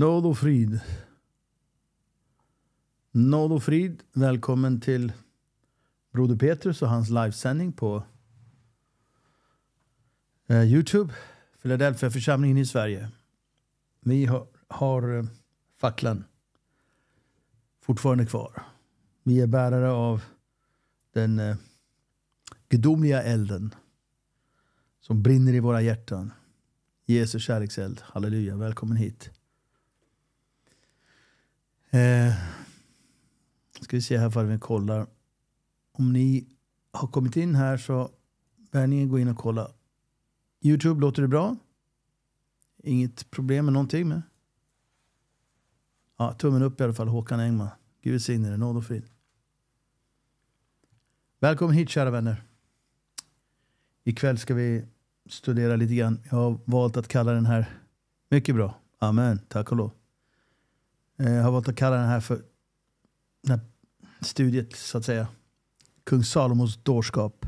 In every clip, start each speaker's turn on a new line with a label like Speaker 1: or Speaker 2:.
Speaker 1: Nåd och frid. Nåd och frid. Välkommen till Broder Petrus och hans livesändning på eh, Youtube. Philadelphia församlingen i Sverige. Vi har, har eh, facklan fortfarande kvar. Vi är bärare av den eh, gudomliga elden som brinner i våra hjärtan. Jesu kärlekseld. Halleluja. Välkommen hit. Eh, ska vi se här ifall vi kollar. Om ni har kommit in här så bör ni gå in och kolla. Youtube, låter det bra? Inget problem med någonting med? Ja, tummen upp i alla fall, Håkan Engman. Gud välsigne dig, nåd och frid. Välkommen hit kära vänner. Ikväll ska vi studera lite grann. Jag har valt att kalla den här... Mycket bra. Amen. Tack och lov. Jag eh, har valt att kalla den här för den här studiet, så att säga. Kung Salomos dårskap.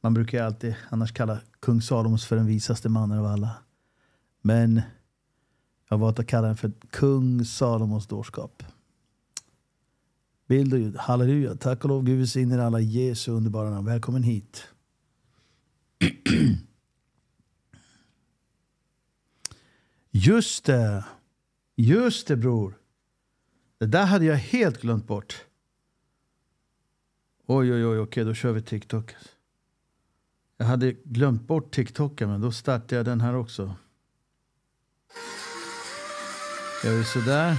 Speaker 1: Man brukar alltid annars kalla kung Salomos för den visaste mannen av alla. Men jag har valt att kalla den för kung Salomos dårskap. Bild och ljud. Halleluja. Tack och lov Gud välsigner alla Jesu underbara namn. Välkommen hit. Just det. Just det bror. Det där hade jag helt glömt bort. Oj, oj, oj, okej, då kör vi TikTok. Jag hade glömt bort TikTok, men då startar jag den här också. Gör vi sådär.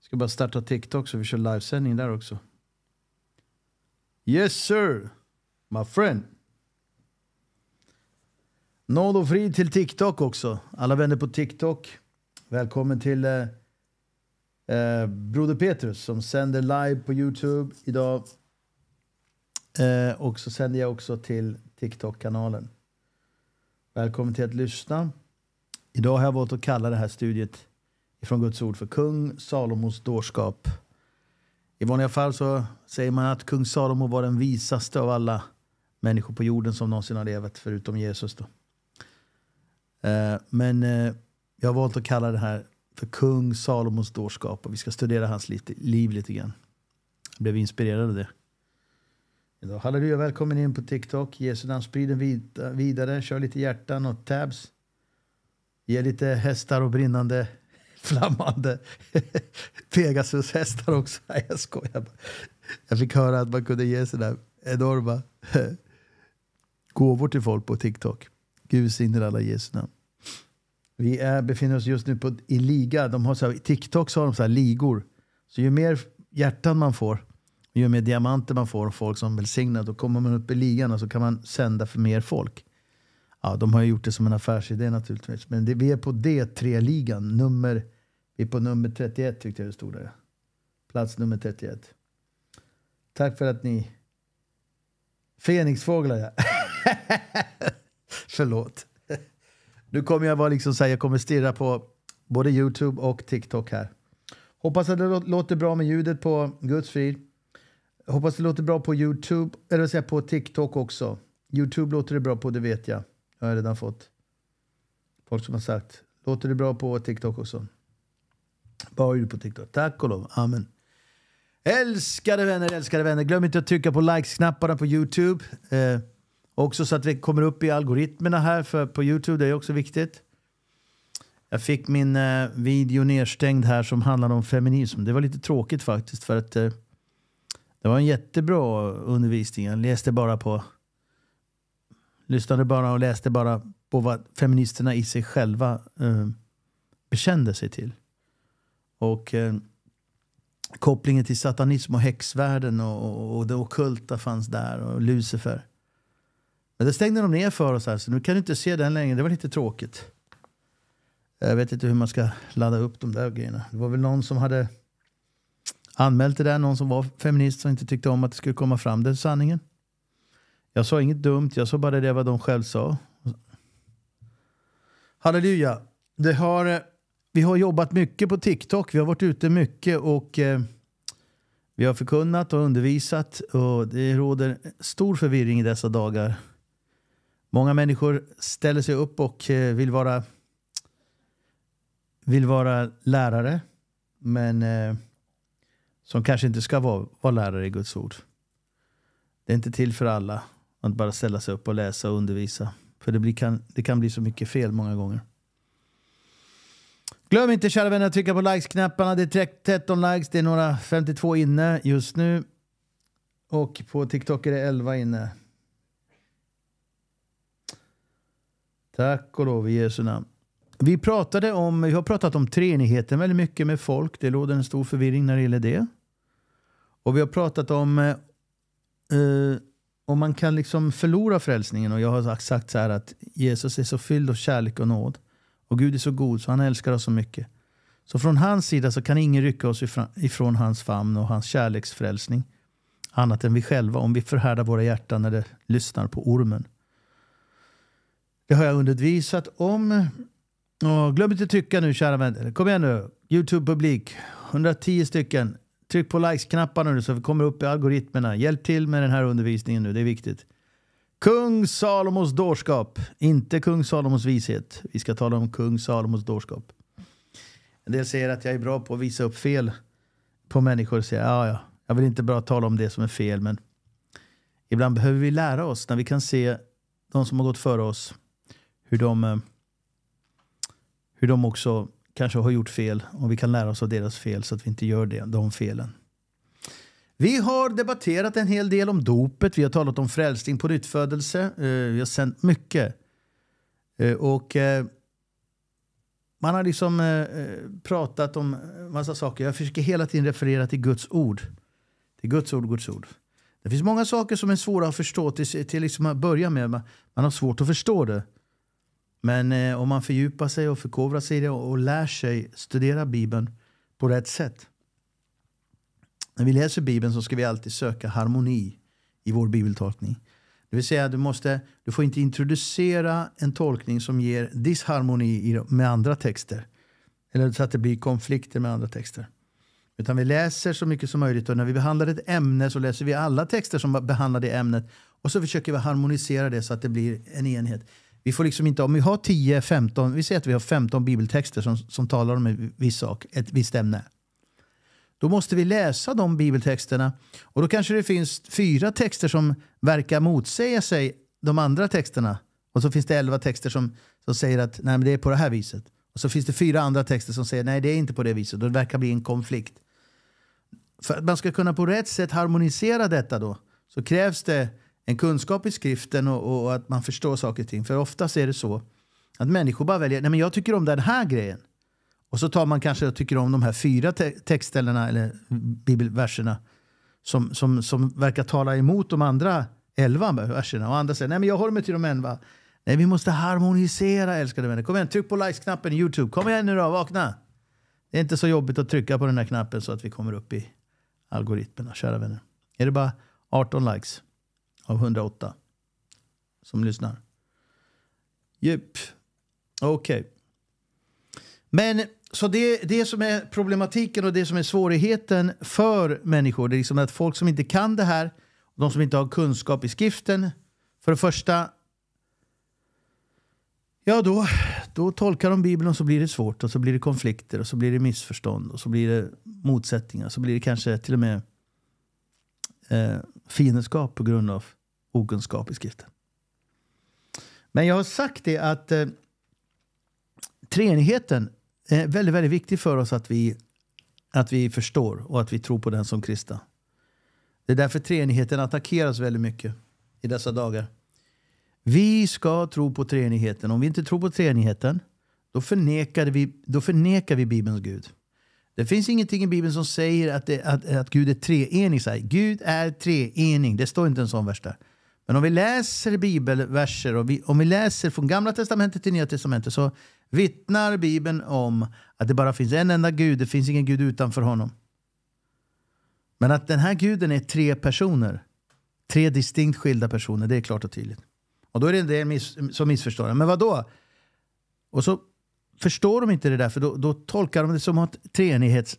Speaker 1: Ska bara starta TikTok så vi kör livesändning där också. Yes sir, my friend. Nåd och frid till TikTok också. Alla vänner på TikTok. Välkommen till eh, Eh, Broder Petrus som sänder live på Youtube idag. Eh, och så sänder jag också till TikTok-kanalen. Välkommen till att lyssna. Idag har jag valt att kalla det här studiet ifrån Guds ord för Kung Salomos dårskap. I vanliga fall så säger man att kung Salomo var den visaste av alla människor på jorden som någonsin har levat, förutom Jesus. Då. Eh, men eh, jag har valt att kalla det här för kung Salomos dårskap. Och vi ska studera hans liv lite grann. Jag blev inspirerad av det. Idag. Halleluja, välkommen in på TikTok. Jesu namn, sprid den vidare. Kör lite hjärtan och tabs. Ge lite hästar och brinnande, flammande Pegasus-hästar också. Nej, jag skojar bara. Jag fick höra att man kunde ge sådär enorma gåvor till folk på TikTok. Gud signera alla i Jesu namn. Vi är, befinner oss just nu på, i liga. De har så här, TikTok så har de så här ligor. Så ju mer hjärtan man får, ju mer diamanter man får och folk som välsignar, då kommer man upp i ligan och så kan man sända för mer folk. Ja, de har gjort det som en affärsidé naturligtvis. Men det, vi är på D3-ligan. Nummer, vi är på nummer 31 tyckte jag det stod där. Plats nummer 31. Tack för att ni... Fenixfåglar ja. Förlåt. Nu kommer jag vara liksom så här, jag kommer stirra på både Youtube och TikTok här. Hoppas att det låter bra med ljudet på Guds frid. Hoppas det låter bra på Youtube, eller säga på TikTok också. Youtube låter det bra på, det vet jag. Jag har redan fått folk som har sagt. Låter det bra på TikTok också? Bara ljud på TikTok. Tack och lov. Amen. Älskade vänner, älskade vänner. Glöm inte att trycka på likes-knapparna på Youtube. Eh. Också så att vi kommer upp i algoritmerna här för, på Youtube, det är också viktigt. Jag fick min eh, video nedstängd här som handlade om feminism. Det var lite tråkigt faktiskt för att eh, det var en jättebra undervisning. Jag läste bara på... Lyssnade bara och läste bara på vad feministerna i sig själva eh, bekände sig till. Och eh, kopplingen till satanism och häxvärlden och, och, och det okulta fanns där och Lucifer. Men det stängde de ner för oss här, nu kan du inte se den längre. Det var lite tråkigt. Jag vet inte hur man ska ladda upp de där grejerna. Det var väl någon som hade anmält det där, någon som var feminist som inte tyckte om att det skulle komma fram, den sanningen. Jag sa inget dumt, jag sa bara det vad de själv sa. Halleluja. Det har, eh, vi har jobbat mycket på TikTok, vi har varit ute mycket och eh, vi har förkunnat och undervisat och det råder stor förvirring i dessa dagar. Många människor ställer sig upp och eh, vill vara, vill vara lärare, men eh, som kanske inte ska vara, vara lärare i Guds ord. Det är inte till för alla att bara ställa sig upp och läsa och undervisa. För det, blir, kan, det kan bli så mycket fel många gånger. Glöm inte kära vänner att trycka på likes-knapparna. Det är 13 likes, det är några 52 inne just nu. Och på TikTok är det 11 inne. Tack och lov i Jesu namn. Vi, pratade om, vi har pratat om treenigheten väldigt mycket med folk. Det råder en stor förvirring när det gäller det. Och vi har pratat om eh, eh om man kan liksom förlora frälsningen. Och jag har sagt så här att Jesus är så fylld av kärlek och nåd. Och Gud är så god så han älskar oss så mycket. Så från hans sida så kan ingen rycka oss ifrån, ifrån hans famn och hans kärleksfrälsning. Annat än vi själva om vi förhärdar våra hjärtan när det lyssnar på ormen. Det har jag undervisat om. Och glöm inte trycka nu kära vänner. Kom igen nu. Youtube-publik. 110 stycken. Tryck på likes-knapparna nu så vi kommer upp i algoritmerna. Hjälp till med den här undervisningen nu. Det är viktigt. Kung Salomos dårskap. Inte kung Salomos vishet. Vi ska tala om kung Salomos dårskap. En del säger att jag är bra på att visa upp fel på människor. säger, ja, ja, jag vill inte bara tala om det som är fel, men ibland behöver vi lära oss när vi kan se de som har gått före oss hur de, eh, hur de också kanske har gjort fel och vi kan lära oss av deras fel så att vi inte gör det, de felen. Vi har debatterat en hel del om dopet, vi har talat om frälsning på nyttfödelse, eh, vi har sänt mycket. Eh, och man har liksom pratat om massa saker. Jag försöker hela tiden referera till Guds ord. Till Guds ord, Guds ord. Det finns många saker som är svåra att förstå till, till liksom att börja med. Man har svårt att förstå det. Men eh, om man fördjupar sig och förkovrar sig i det och, och lär sig studera Bibeln på rätt sätt. När vi läser Bibeln så ska vi alltid söka harmoni i vår bibeltolkning. Det vill säga, du, måste, du får inte introducera en tolkning som ger disharmoni med andra texter. Eller så att det blir konflikter med andra texter. Utan vi läser så mycket som möjligt och när vi behandlar ett ämne så läser vi alla texter som behandlar det ämnet och så försöker vi harmonisera det så att det blir en enhet. Vi får liksom inte, om vi har 10, 15, vi säger att vi har 15 bibeltexter som, som talar om en viss sak, ett visst ämne. Då måste vi läsa de bibeltexterna och då kanske det finns fyra texter som verkar motsäga sig de andra texterna. Och så finns det elva texter som, som säger att nej, det är på det här viset. Och så finns det fyra andra texter som säger nej, det är inte på det viset. Då verkar bli en konflikt. För att man ska kunna på rätt sätt harmonisera detta då så krävs det en kunskap i skriften och, och, att man förstår saker och ting. För oftast är det så att människor bara väljer, nej men jag tycker om den här grejen. Och så tar man kanske, jag tycker om de här fyra te textställena eller bibelverserna som, som, som verkar tala emot de andra elva verserna. Och andra säger, nej men jag håller mig till de elva. Nej, vi måste harmonisera älskade vänner. Kom igen, tryck på likes-knappen i Youtube. Kom igen nu då, vakna. Det är inte så jobbigt att trycka på den här knappen så att vi kommer upp i algoritmerna, kära vänner. Är det bara 18 likes? av 108 som lyssnar. Djup. Okej. Okay. Men så det, det som är problematiken och det som är svårigheten för människor, det är liksom att folk som inte kan det här, de som inte har kunskap i skriften, för det första, ja då, då tolkar de Bibeln och så blir det svårt och så blir det konflikter och så blir det missförstånd och så blir det motsättningar. Och Så blir det kanske till och med eh, fiendskap på grund av okunskap i skriften. Men jag har sagt det att eh, treenigheten är väldigt, väldigt viktig för oss att vi, att vi förstår och att vi tror på den som kristna. Det är därför treenigheten attackeras väldigt mycket i dessa dagar. Vi ska tro på treenigheten. Om vi inte tror på treenigheten, då förnekar vi, då förnekar vi Bibelns Gud. Det finns ingenting i Bibeln som säger att, det, att, att Gud är treenig. Gud är treenig. Det står inte en sån vers där. Men om vi läser bibelverser och vi, om vi läser från gamla testamentet till nya testamentet så vittnar bibeln om att det bara finns en enda gud. Det finns ingen gud utanför honom. Men att den här guden är tre personer. Tre distinkt skilda personer, det är klart och tydligt. Och då är det en del miss, som missförstår Men vad då? Och så förstår de inte det där, för då, då tolkar de det som att treenighets,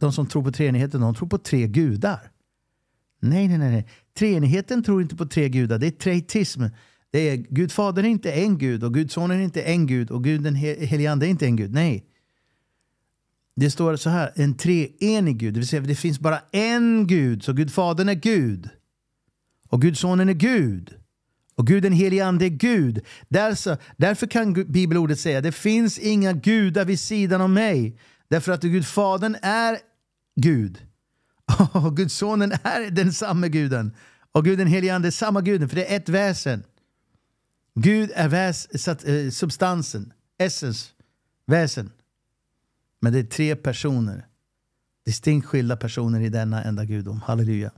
Speaker 1: de som tror på treenigheten, de tror på tre gudar. Nej, nej, nej. Treenigheten tror inte på tre gudar. Det är treitism. Det är Gud Fadern är inte en gud och Gud Sonen är inte en gud och Gud den helige Ande är inte en gud. Nej. Det står så här, en treenig gud, det vill säga det finns bara en gud. Så Gud Fadern är Gud. Och Gud Sonen är Gud. Och Gud den helige Ande är Gud. Därför, därför kan bibelordet säga det finns inga gudar vid sidan om mig. Därför att Gud Fadern är Gud. Och Guds sonen är den samma guden. Och Gud den helige ande är samma guden, för det är ett väsen. Gud är väs, eh, substansen, essens, väsen. Men det är tre personer. Distinkt skilda personer i denna enda gudom. Halleluja.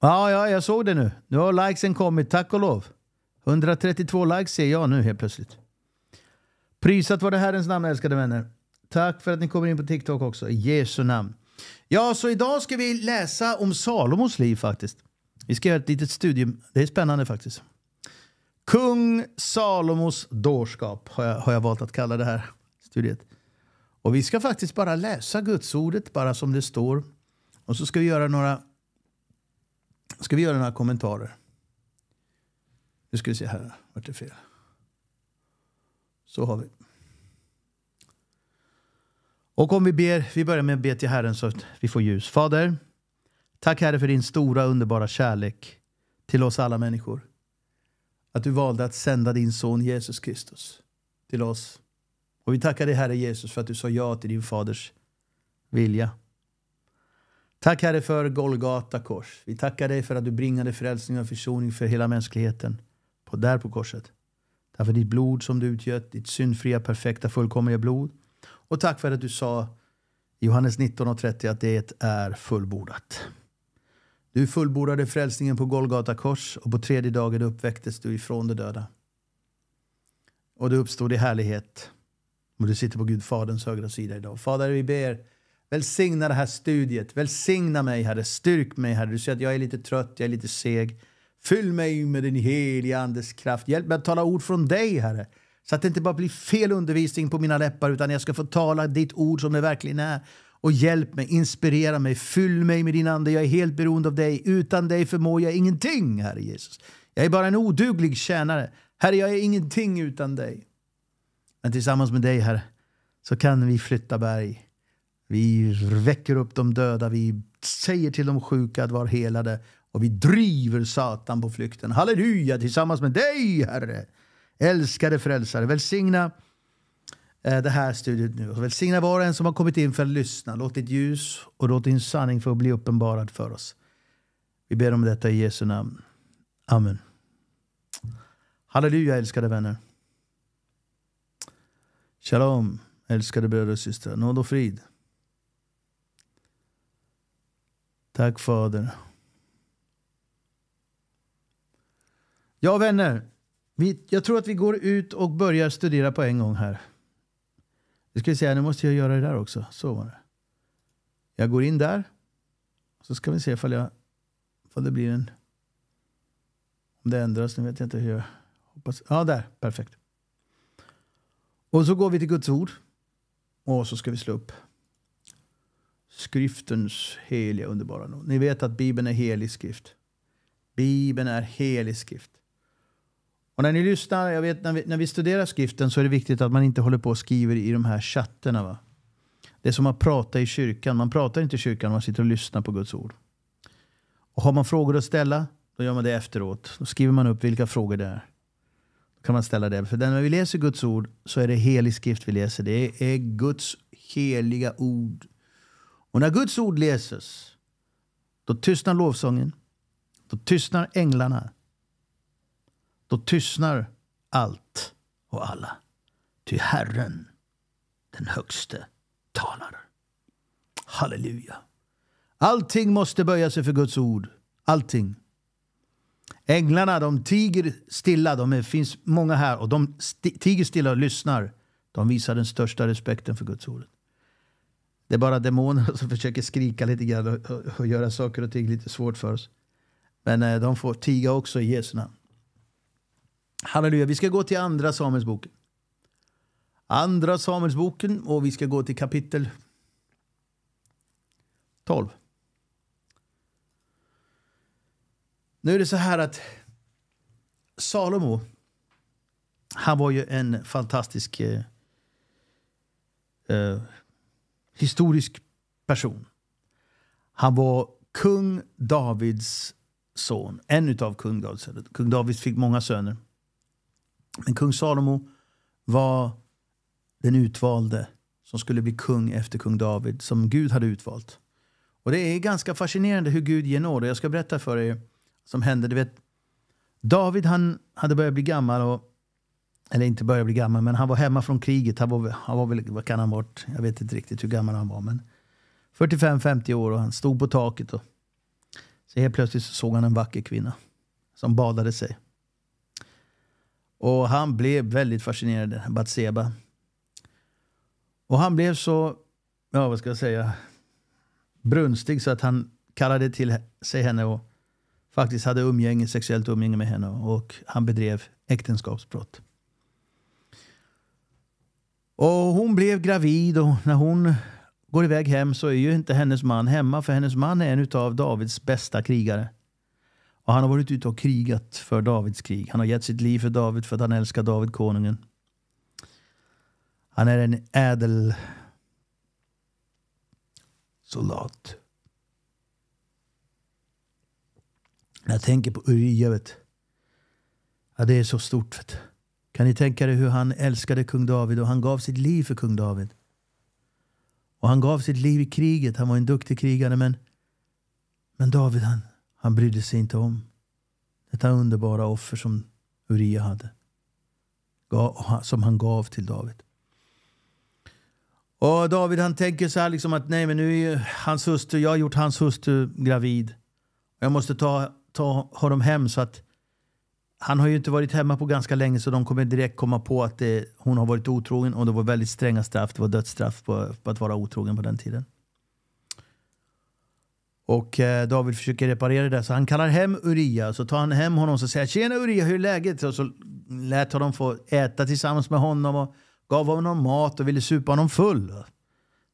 Speaker 1: Ja, ja, jag såg det nu. Nu har likesen kommit, tack och lov. 132 likes ser jag nu helt plötsligt. Prisat var det Herrens namn, älskade vänner. Tack för att ni kommer in på TikTok också. I Jesu namn. Ja, så idag ska vi läsa om Salomos liv faktiskt. Vi ska göra ett litet studium. Det är spännande faktiskt. Kung Salomos dårskap har jag, har jag valt att kalla det här studiet. Och vi ska faktiskt bara läsa Gudsordet, bara som det står. Och så ska vi göra några, ska vi göra några kommentarer. Nu ska vi se här, vart det fel. Så har vi. Och om vi ber, vi börjar med att be till Herren så att vi får ljus. Fader, tack Herre för din stora underbara kärlek till oss alla människor. Att du valde att sända din son Jesus Kristus till oss. Och vi tackar dig Herre Jesus för att du sa ja till din faders vilja. Tack Herre för Golgata kors. Vi tackar dig för att du bringade frälsning och försoning för hela mänskligheten på, där på korset. Därför ditt blod som du utgöt, ditt syndfria, perfekta, fullkomliga blod och tack för att du sa Johannes 19.30 att det är fullbordat. Du fullbordade frälsningen på Golgata kors och på tredje dagen uppväcktes du ifrån de döda. Och du uppstod i härlighet. Och du sitter på Gud Faderns högra sida idag. Fader, vi ber, välsigna det här studiet. Välsigna mig, Herre. Styrk mig, Herre. Du ser att jag är lite trött, jag är lite seg. Fyll mig med din heliga Andes kraft. Hjälp mig att tala ord från dig, Herre. Så att det inte bara blir fel undervisning på mina läppar utan jag ska få tala ditt ord som det verkligen är. Och hjälp mig, inspirera mig, fyll mig med din ande. Jag är helt beroende av dig. Utan dig förmår jag ingenting, Herre Jesus. Jag är bara en oduglig tjänare. Herre, jag är ingenting utan dig. Men tillsammans med dig, Herre, så kan vi flytta berg. Vi väcker upp de döda, vi säger till de sjuka att vara helade och vi driver Satan på flykten. Halleluja, tillsammans med dig, Herre. Älskade frälsare, välsigna eh, det här studiet nu. välsigna var och en som har kommit in för att lyssna. Låt ditt ljus och låt din sanning få bli uppenbarad för oss. Vi ber om detta i Jesu namn. Amen. Halleluja älskade vänner. Shalom älskade bröder och systrar. Nåd och frid. Tack Fader. Ja vänner. Vi, jag tror att vi går ut och börjar studera på en gång här. Jag skulle säga, nu måste jag göra det där också. Så var det. Jag går in där. Så ska vi se ifall, jag, ifall det blir en... Om det ändras, nu vet jag inte hur jag hoppas. Ja, där. Perfekt. Och så går vi till Guds ord. Och så ska vi slå upp skriftens heliga underbara nåd. Ni vet att Bibeln är helig skrift. Bibeln är helig skrift. Och när ni lyssnar, jag vet när vi, när vi studerar skriften så är det viktigt att man inte håller på och skriver i de här chatterna. Va? Det är som att prata i kyrkan. Man pratar inte i kyrkan, man sitter och lyssnar på Guds ord. Och har man frågor att ställa, då gör man det efteråt. Då skriver man upp vilka frågor det är. Då kan man ställa det. För när vi läser Guds ord så är det helig skrift vi läser. Det är Guds heliga ord. Och när Guds ord läses, då tystnar lovsången. Då tystnar änglarna. Då tystnar allt och alla. Ty Herren, den högste, talar. Halleluja. Allting måste böja sig för Guds ord. Allting. Änglarna de tiger stilla. De är, finns många här. och De sti, tiger stilla och lyssnar. De visar den största respekten för Guds ord. Det är bara demoner som försöker skrika lite grann och, och, och göra saker och ting lite svårt för oss. Men eh, de får tiga också i Jesu namn. Halleluja. Vi ska gå till Andra Samuelsboken. Andra Samuelsboken och vi ska gå till kapitel 12. Nu är det så här att Salomo, han var ju en fantastisk eh, eh, historisk person. Han var kung Davids son, en av kung Davids söner. Kung David fick många söner. Men kung Salomo var den utvalde som skulle bli kung efter kung David, som Gud hade utvalt. Och Det är ganska fascinerande hur Gud ger nåd. Jag ska berätta för er som hände. Du vet, David han hade börjat bli gammal, och, eller inte börjat bli gammal, men han var hemma från kriget. Han var, han var väl, vad kan han varit? Jag vet inte riktigt hur gammal han var, men 45-50 år och han stod på taket. Och, så helt plötsligt så såg han en vacker kvinna som badade sig. Och han blev väldigt fascinerad, Batseba. Och han blev så, ja vad ska jag säga, brunstig så att han kallade till sig henne och faktiskt hade umgänge, sexuellt umgänge med henne och han bedrev äktenskapsbrott. Och hon blev gravid och när hon går iväg hem så är ju inte hennes man hemma för hennes man är en av Davids bästa krigare. Och han har varit ute och krigat för Davids krig. Han har gett sitt liv för David för att han älskar David, konungen. Han är en ädel soldat. jag tänker på Uria, vet ja, det är så stort. Vet. Kan ni tänka er hur han älskade kung David och han gav sitt liv för kung David. Och han gav sitt liv i kriget. Han var en duktig krigare men, men David han, han brydde sig inte om detta underbara offer som Uria hade. Som han gav till David. Och David han tänker så här liksom att nej men nu är hans hustru, jag har gjort hans hustru gravid. Jag måste ta, ta, ha dem hem så att han har ju inte varit hemma på ganska länge så de kommer direkt komma på att det, hon har varit otrogen och det var väldigt stränga straff. Det var dödsstraff på, på att vara otrogen på den tiden. Och eh, David försöker reparera det så han kallar hem Uria. Så tar han hem honom och säger “Tjena Uria, hur är läget?” och så lät honom få äta tillsammans med honom och gav honom mat och ville supa honom full.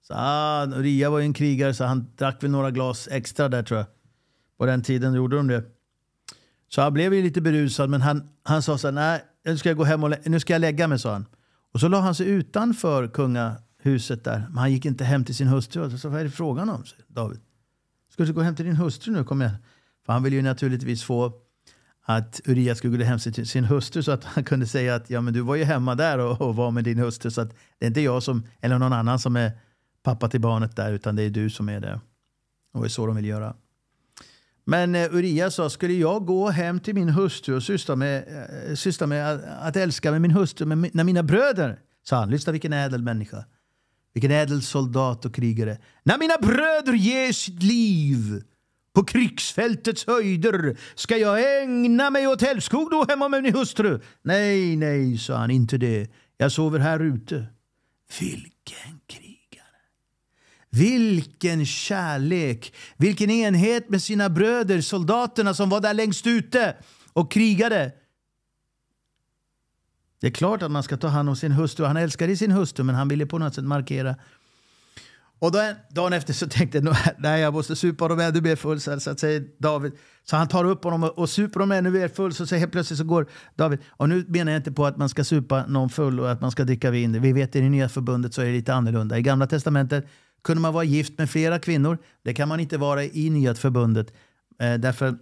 Speaker 1: Så ah, Uria var ju en krigare så han drack väl några glas extra där tror jag. På den tiden gjorde de det. Så han blev ju lite berusad men han, han sa så här, nej nu ska jag gå hem och nu ska jag lägga mig sa han. Och så la han sig utanför kungahuset där. Men han gick inte hem till sin hustru. Så vad är det frågan om? David. Ska du gå hem till din hustru nu? Kom igen. För han ville ju naturligtvis få att Urias skulle gå hem till sin hustru så att han kunde säga att ja, men du var ju hemma där och, och var med din hustru så att det är inte jag som, eller någon annan som är pappa till barnet där utan det är du som är det. Och det är så de vill göra. Men eh, Urias sa, skulle jag gå hem till min hustru och syssla med, eh, syssla med att, att älska med min hustru med, när mina bröder, sa han, lyssna vilken ädel människa, vilken ädel soldat och krigare. När mina bröder ger sitt liv på krigsfältets höjder ska jag ägna mig åt älskog då hemma med min hustru. Nej, nej, sa han, inte det. Jag sover här ute. Vilken krigare! Vilken kärlek! Vilken enhet med sina bröder, soldaterna som var där längst ute och krigade. Det är klart att man ska ta hand om sin hustru. Han älskade sin hustru, men han ville på något sätt markera. Och då, dagen efter så tänkte jag nej jag måste supa dem ännu mer full. Så, så, säger David. så han tar upp honom och, och super dem ännu mer full. Så, så helt plötsligt så går David. Och nu menar jag inte på att man ska supa någon full och att man ska dricka vin. Vi vet i det nya förbundet så är det lite annorlunda. I gamla testamentet kunde man vara gift med flera kvinnor. Det kan man inte vara i nya förbundet. Eh, därför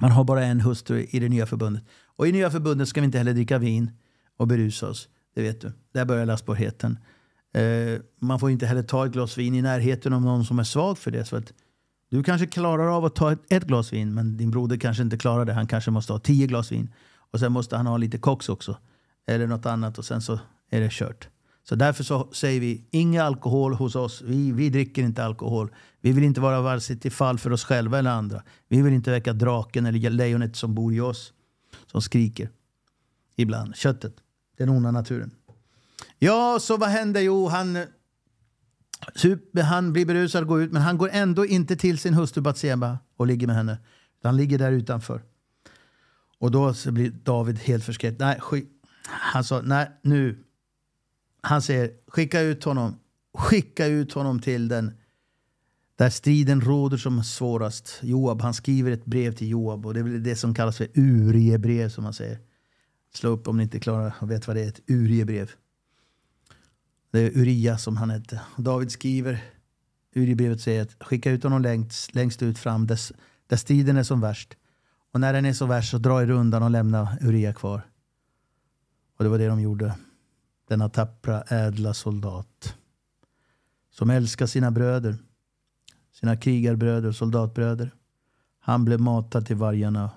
Speaker 1: man har bara en hustru i det nya förbundet. Och i nya förbundet ska vi inte heller dricka vin och berusa oss. Det vet du. Där börjar lastbarheten. Eh, man får inte heller ta ett glas vin i närheten av någon som är svag för det. Så att du kanske klarar av att ta ett, ett glas vin, men din broder kanske inte klarar det. Han kanske måste ha tio glas vin. Och sen måste han ha lite koks också. Eller något annat och sen så är det kört. Så därför så säger vi inga alkohol hos oss. Vi, vi dricker inte alkohol. Vi vill inte vara vare sig till fall för oss själva eller andra. Vi vill inte väcka draken eller lejonet som bor i oss, som skriker ibland. Köttet, den onda naturen. Ja, så vad händer? Jo, han, super, han blir berusad och går ut men han går ändå inte till sin hustru Batseba och ligger med henne. Han ligger där utanför. Och då blir David helt förskräckt. Nej, han sa nej, nu. Han säger skicka ut honom. Skicka ut honom till den där striden råder som svårast. Joab, han skriver ett brev till Joab och det är det som kallas för Urie som man säger. Slå upp om ni inte klarar och vet vad det är, ett Uriebrev. Det är Uria som han hette. David skriver, Uriebrevet säger att skicka ut honom längst, längst ut fram där, där striden är som värst. Och när den är som värst så dra er undan och lämna Uria kvar. Och det var det de gjorde. Denna tappra, ädla soldat. Som älskar sina bröder. Sina krigarbröder och soldatbröder. Han blev matad till vargarna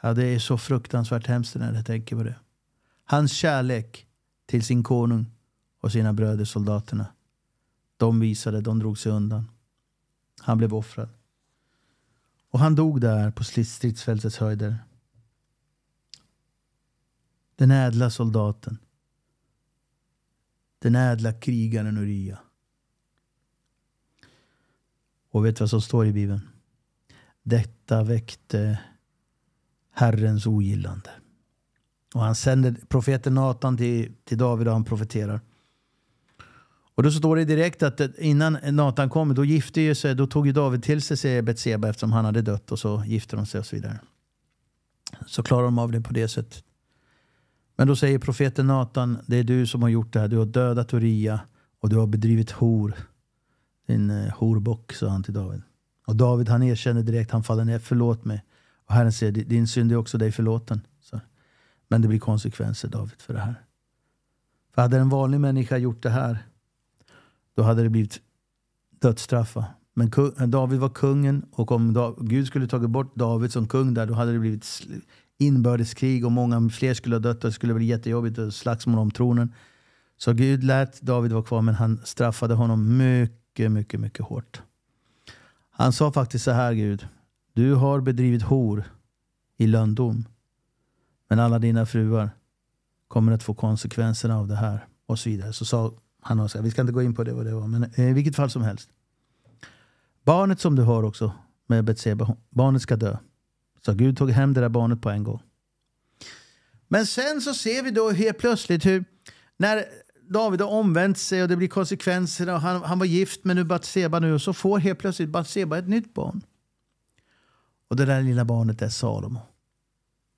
Speaker 1: Ja, det är så fruktansvärt hemskt när jag tänker på det. Hans kärlek till sin konung och sina bröder soldaterna. De visade, de drog sig undan. Han blev offrad. Och han dog där på stridsfältets höjder. Den ädla soldaten. Den ädla krigaren Uria. Och vet du vad som står i Bibeln? Detta väckte Herrens ogillande. Och han sänder profeten Natan till, till David och han profeterar. Och då står det direkt att innan Natan kommer, då gifte ju sig, då tog ju David till sig sig Betseba eftersom han hade dött och så gifte de sig och så vidare. Så klarar de av det på det sättet. Men då säger profeten Natan, det är du som har gjort det här. Du har dödat Uria och du har bedrivit hor. Din eh, horbock, sa han till David. Och David han erkände direkt, han faller ner, förlåt mig. Och Herren säger, din synd är också dig förlåten. Så. Men det blir konsekvenser David för det här. För hade en vanlig människa gjort det här, då hade det blivit dödsstraff. Men David var kungen och om Gud skulle tagit bort David som kung där, då hade det blivit inbördeskrig och många fler skulle ha dött och det skulle bli jättejobbigt och slagsmål om tronen. Så Gud lät David vara kvar men han straffade honom mycket, mycket, mycket hårt. Han sa faktiskt så här Gud. Du har bedrivit hor i lönndom. Men alla dina fruar kommer att få konsekvenserna av det här. Och så vidare. Så sa han också, vi ska inte gå in på det vad det var, men eh, i vilket fall som helst. Barnet som du har också med Betseba, barnet ska dö. Så Gud tog hem det där barnet på en gång. Men sen så ser vi då helt plötsligt hur när David har omvänt sig och det blir konsekvenser och han, han var gift med nu Batseba nu och så får helt plötsligt Batseba ett nytt barn. Och det där lilla barnet är Salomo.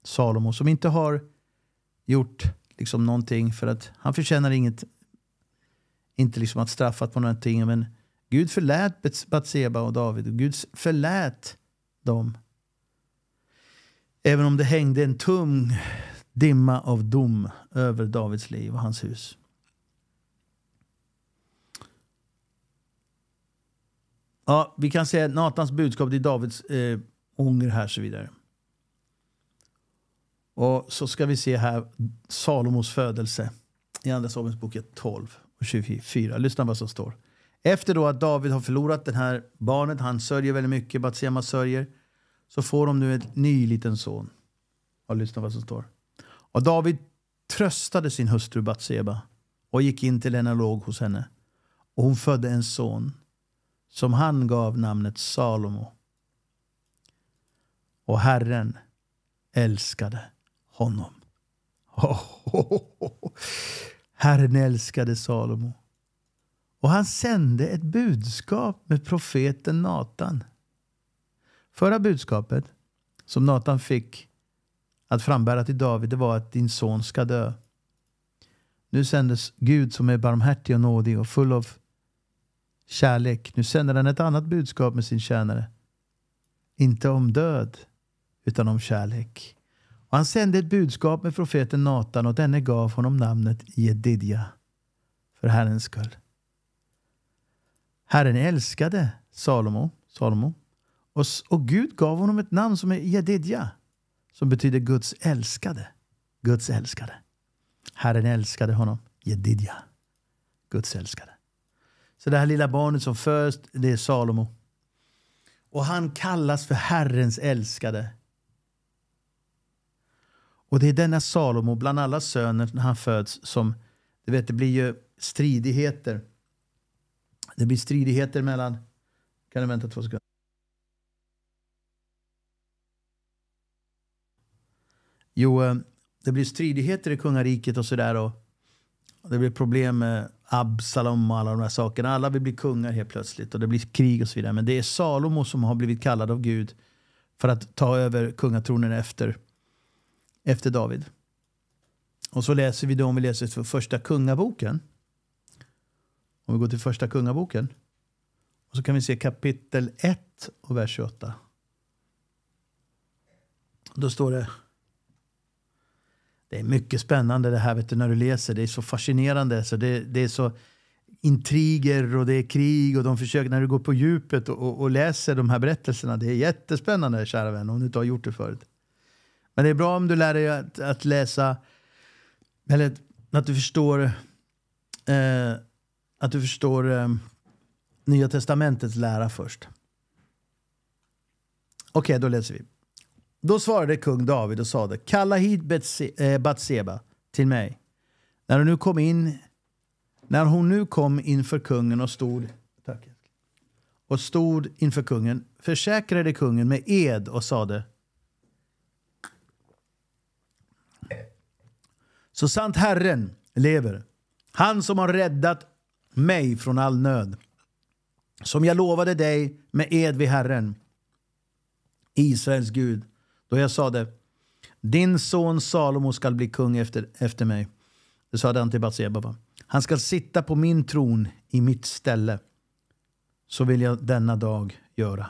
Speaker 1: Salomo som inte har gjort liksom någonting för att han förtjänar inget. Inte liksom att straffat på någonting. Men Gud förlät Batseba och David. Gud förlät dem. Även om det hängde en tung dimma av dom över Davids liv och hans hus. Ja, vi kan säga att Natans budskap till Davids eh, ånger här och så vidare. Och så ska vi se här Salomos födelse i Andra Samuelsboken 12 och 24. Lyssna vad som står. Efter då att David har förlorat det här barnet, han sörjer väldigt mycket, Batsema sörjer, så får de nu en ny liten son. Och lyssna vad som står. Och David tröstade sin hustru Batseba och gick in till henne och låg hos henne. Och hon födde en son som han gav namnet Salomo och Herren älskade honom. Herren älskade Salomo. Och han sände ett budskap med profeten Natan. Förra budskapet som Natan fick att frambära till David det var att din son ska dö. Nu sändes Gud som är barmhärtig och nådig och full av kärlek. Nu sänder han ett annat budskap med sin tjänare. Inte om död, utan om kärlek. Och han sände ett budskap med profeten Natan och denne gav honom namnet Jedidja för Herrens skull. Herren älskade Salomo, Salomo och, och Gud gav honom ett namn som är Jedidja som betyder Guds älskade. Guds älskade. Herren älskade honom, Jedidja. Guds älskade. Så det här lilla barnet som föds, det är Salomo. Och han kallas för Herrens älskade. Och det är denna Salomo bland alla söner när han föds som, du vet det blir ju stridigheter. Det blir stridigheter mellan, kan du vänta två sekunder? Jo, eh, det blir stridigheter i kungariket och sådär. Och det blir problem med Absalom och alla de här sakerna. Alla vill bli kungar helt plötsligt och det blir krig och så vidare. Men det är Salomo som har blivit kallad av Gud för att ta över kungatronen efter efter David. Och så läser vi då, om vi läser för första kungaboken. Om vi går till första kungaboken. Och så kan vi se kapitel 1 och vers 28. Då står det. Det är mycket spännande det här vet du, när du läser. Det är så fascinerande. Så det, det är så intriger och det är krig och de försöker när du går på djupet och, och, och läser de här berättelserna. Det är jättespännande kära vän om du inte har gjort det förut. Men det är bra om du lär dig att, att läsa, eller att du förstår, eh, att du förstår eh, Nya Testamentets lära först. Okej, okay, då läser vi. Då svarade kung David och sade, kalla hit eh, Batseba till mig. När hon nu kom in, när hon nu kom inför kungen och stod, och stod inför kungen, försäkrade kungen med ed och sade, Så sant Herren lever, han som har räddat mig från all nöd, som jag lovade dig med ed vid Herren, Israels Gud, då jag sade din son Salomo skall bli kung efter, efter mig. Det sade han till Batseba. Han skall sitta på min tron i mitt ställe. Så vill jag denna dag göra.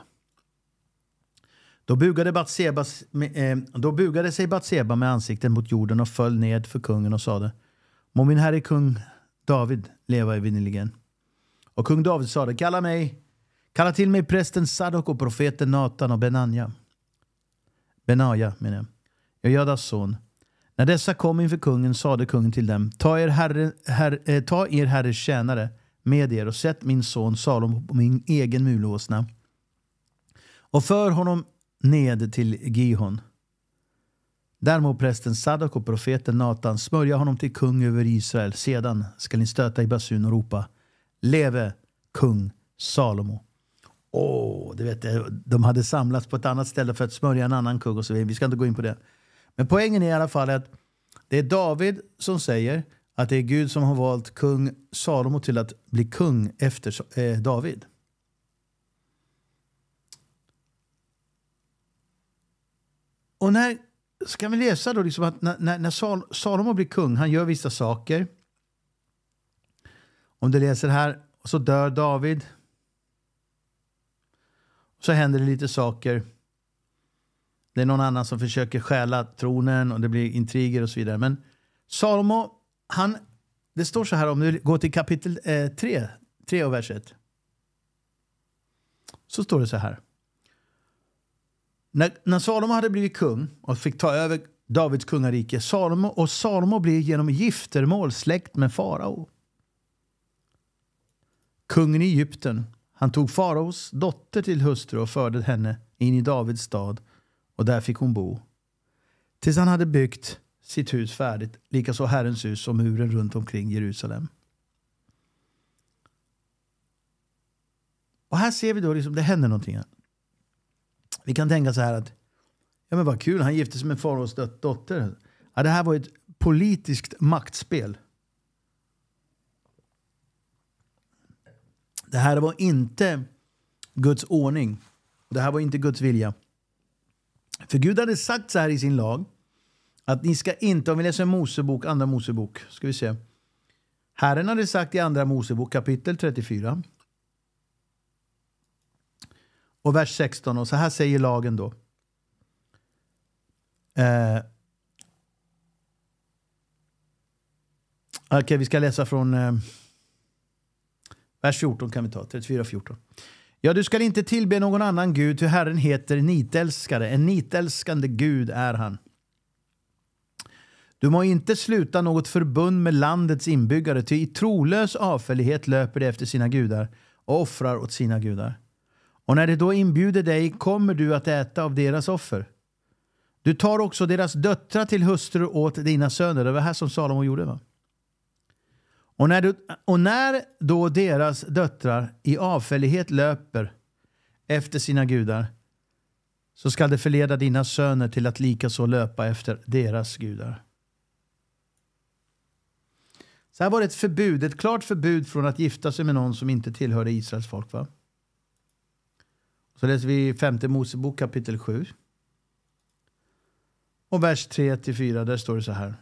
Speaker 1: Då bugade, Batsebas, eh, då bugade sig Batseba med ansiktet mot jorden och föll ned för kungen och sade Må min herre kung David leva evinnerligen. Och kung David sade Kalla mig, kalla till mig prästen Sadok och profeten Natan och Benanja. Benaja menar jag, Jojadas son. När dessa kom inför kungen sade kungen till dem Ta er, herre, her, eh, ta er herres tjänare med er och sätt min son Salomo på min egen mulåsna och för honom ned till Gihon. Där må prästen Sadok och profeten Natan smörja honom till kung över Israel. Sedan skall ni stöta i basun och ropa Leve kung Salomo. Åh, oh, det vet eh, De hade samlats på ett annat ställe för att smörja en annan kung och så vidare. Vi ska inte gå in på det. Men poängen är i alla fall att det är David som säger att det är Gud som har valt kung Salomo till att bli kung efter eh, David. Och när, ska vi läsa då liksom att när, när, när Sal, Salomo blir kung, han gör vissa saker. Om du läser här, så dör David. Så händer det lite saker. Det är någon annan som försöker stjäla tronen och det blir intriger och så vidare. Men Salomo, han, det står så här om du går till kapitel eh, 3, 3 och vers 1. Så står det så här. När, när Salomo hade blivit kung och fick ta över Davids kungarike Salomo, och Salomo blev genom giftermål släkt med farao. Kungen i Egypten han tog faraos dotter till hustru och förde henne in i Davids stad och där fick hon bo. Tills han hade byggt sitt hus färdigt, likaså Herrens hus och muren runt omkring Jerusalem. Och här ser vi då liksom, det händer någonting. Här. Vi kan tänka så här att, ja men vad kul, han gifte sig med far och dotter. Ja, det här var ett politiskt maktspel. Det här var inte Guds ordning. Det här var inte Guds vilja. För Gud hade sagt så här i sin lag att ni ska inte, om vi läser Mosebok, andra Mosebok, ska vi se. Herren hade sagt i andra Mosebok kapitel 34 och vers 16, och så här säger lagen då. Eh, Okej, okay, vi ska läsa från eh, vers 14 kan vi ta, 34-14. Ja, du skall inte tillbe någon annan gud, ty Herren heter nitälskare. En nitälskande gud är han. Du må inte sluta något förbund med landets inbyggare, ty i trolös avfällighet löper de efter sina gudar och offrar åt sina gudar. Och när de då inbjuder dig kommer du att äta av deras offer. Du tar också deras döttrar till hustru åt dina söner. Det var här som Salomo gjorde. Va? Och, när du, och när då deras döttrar i avfällighet löper efter sina gudar så skall det förleda dina söner till att likaså löpa efter deras gudar. Så här var det ett förbud, ett klart förbud från att gifta sig med någon som inte tillhörde Israels folk. Va? Så läser vi femte Mosebok kapitel 7. Och vers 3-4, där står det så här.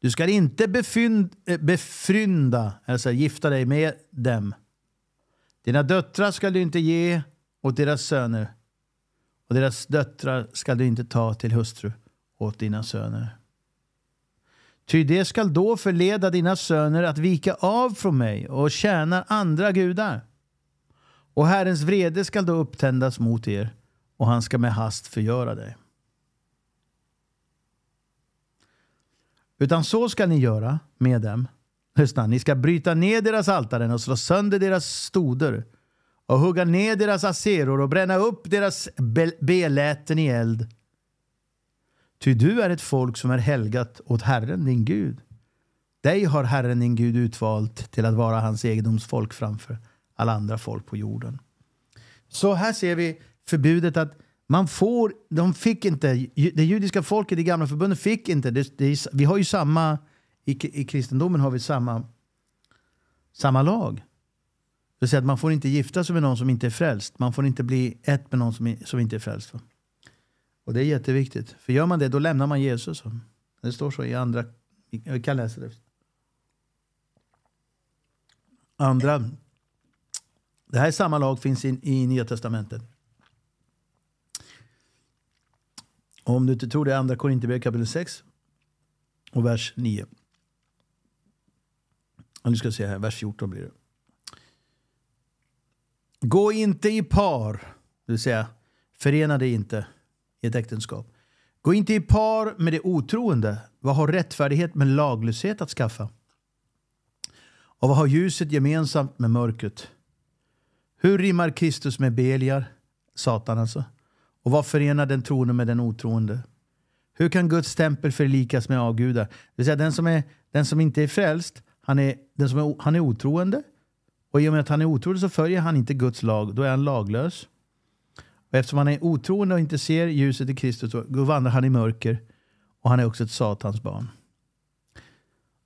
Speaker 1: Du ska inte befynd, eh, befrynda, alltså gifta dig med dem. Dina döttrar ska du inte ge åt deras söner och deras döttrar ska du inte ta till hustru åt dina söner. Ty det skall då förleda dina söner att vika av från mig och tjäna andra gudar och Herrens vrede skall då upptändas mot er och han ska med hast förgöra dig. Utan så ska ni göra med dem. Lyssna, ni ska bryta ner deras altaren och slå sönder deras stoder och hugga ner deras aseror och bränna upp deras beläten i eld. Ty du är ett folk som är helgat åt Herren, din Gud. Dig har Herren, din Gud, utvalt till att vara hans egendomsfolk framför alla andra folk på jorden. Så här ser vi förbudet att man får, de fick inte, det judiska folket i gamla förbundet fick inte, det, det, vi har ju samma, i, i kristendomen har vi samma, samma lag. Det vill säga att man får inte gifta sig med någon som inte är frälst. Man får inte bli ett med någon som, som inte är frälst. Och det är jätteviktigt. För gör man det, då lämnar man Jesus. Det står så i andra, jag kan läsa det. Andra det här är samma lag finns i, i Nya Testamentet. Om du inte tror det, Andra Korintierbrevet kapitel 6 och vers 9. Och nu ska jag se här, vers 14 blir det. Gå inte i par, det vill säga förena dig inte i ett äktenskap. Gå inte i par med det otroende. Vad har rättfärdighet med laglöshet att skaffa? Och vad har ljuset gemensamt med mörkret? Hur rimmar Kristus med Beliar, Satan alltså? Och vad förenar den troende med den otroende? Hur kan Guds tempel förlikas med avgudar? Det vill säga den som, är, den som inte är frälst, han är, den som är, han är otroende. Och i och med att han är otroende så följer han inte Guds lag, då är han laglös. Och eftersom han är otroende och inte ser ljuset i Kristus, då vandrar han i mörker. Och han är också ett Satans barn.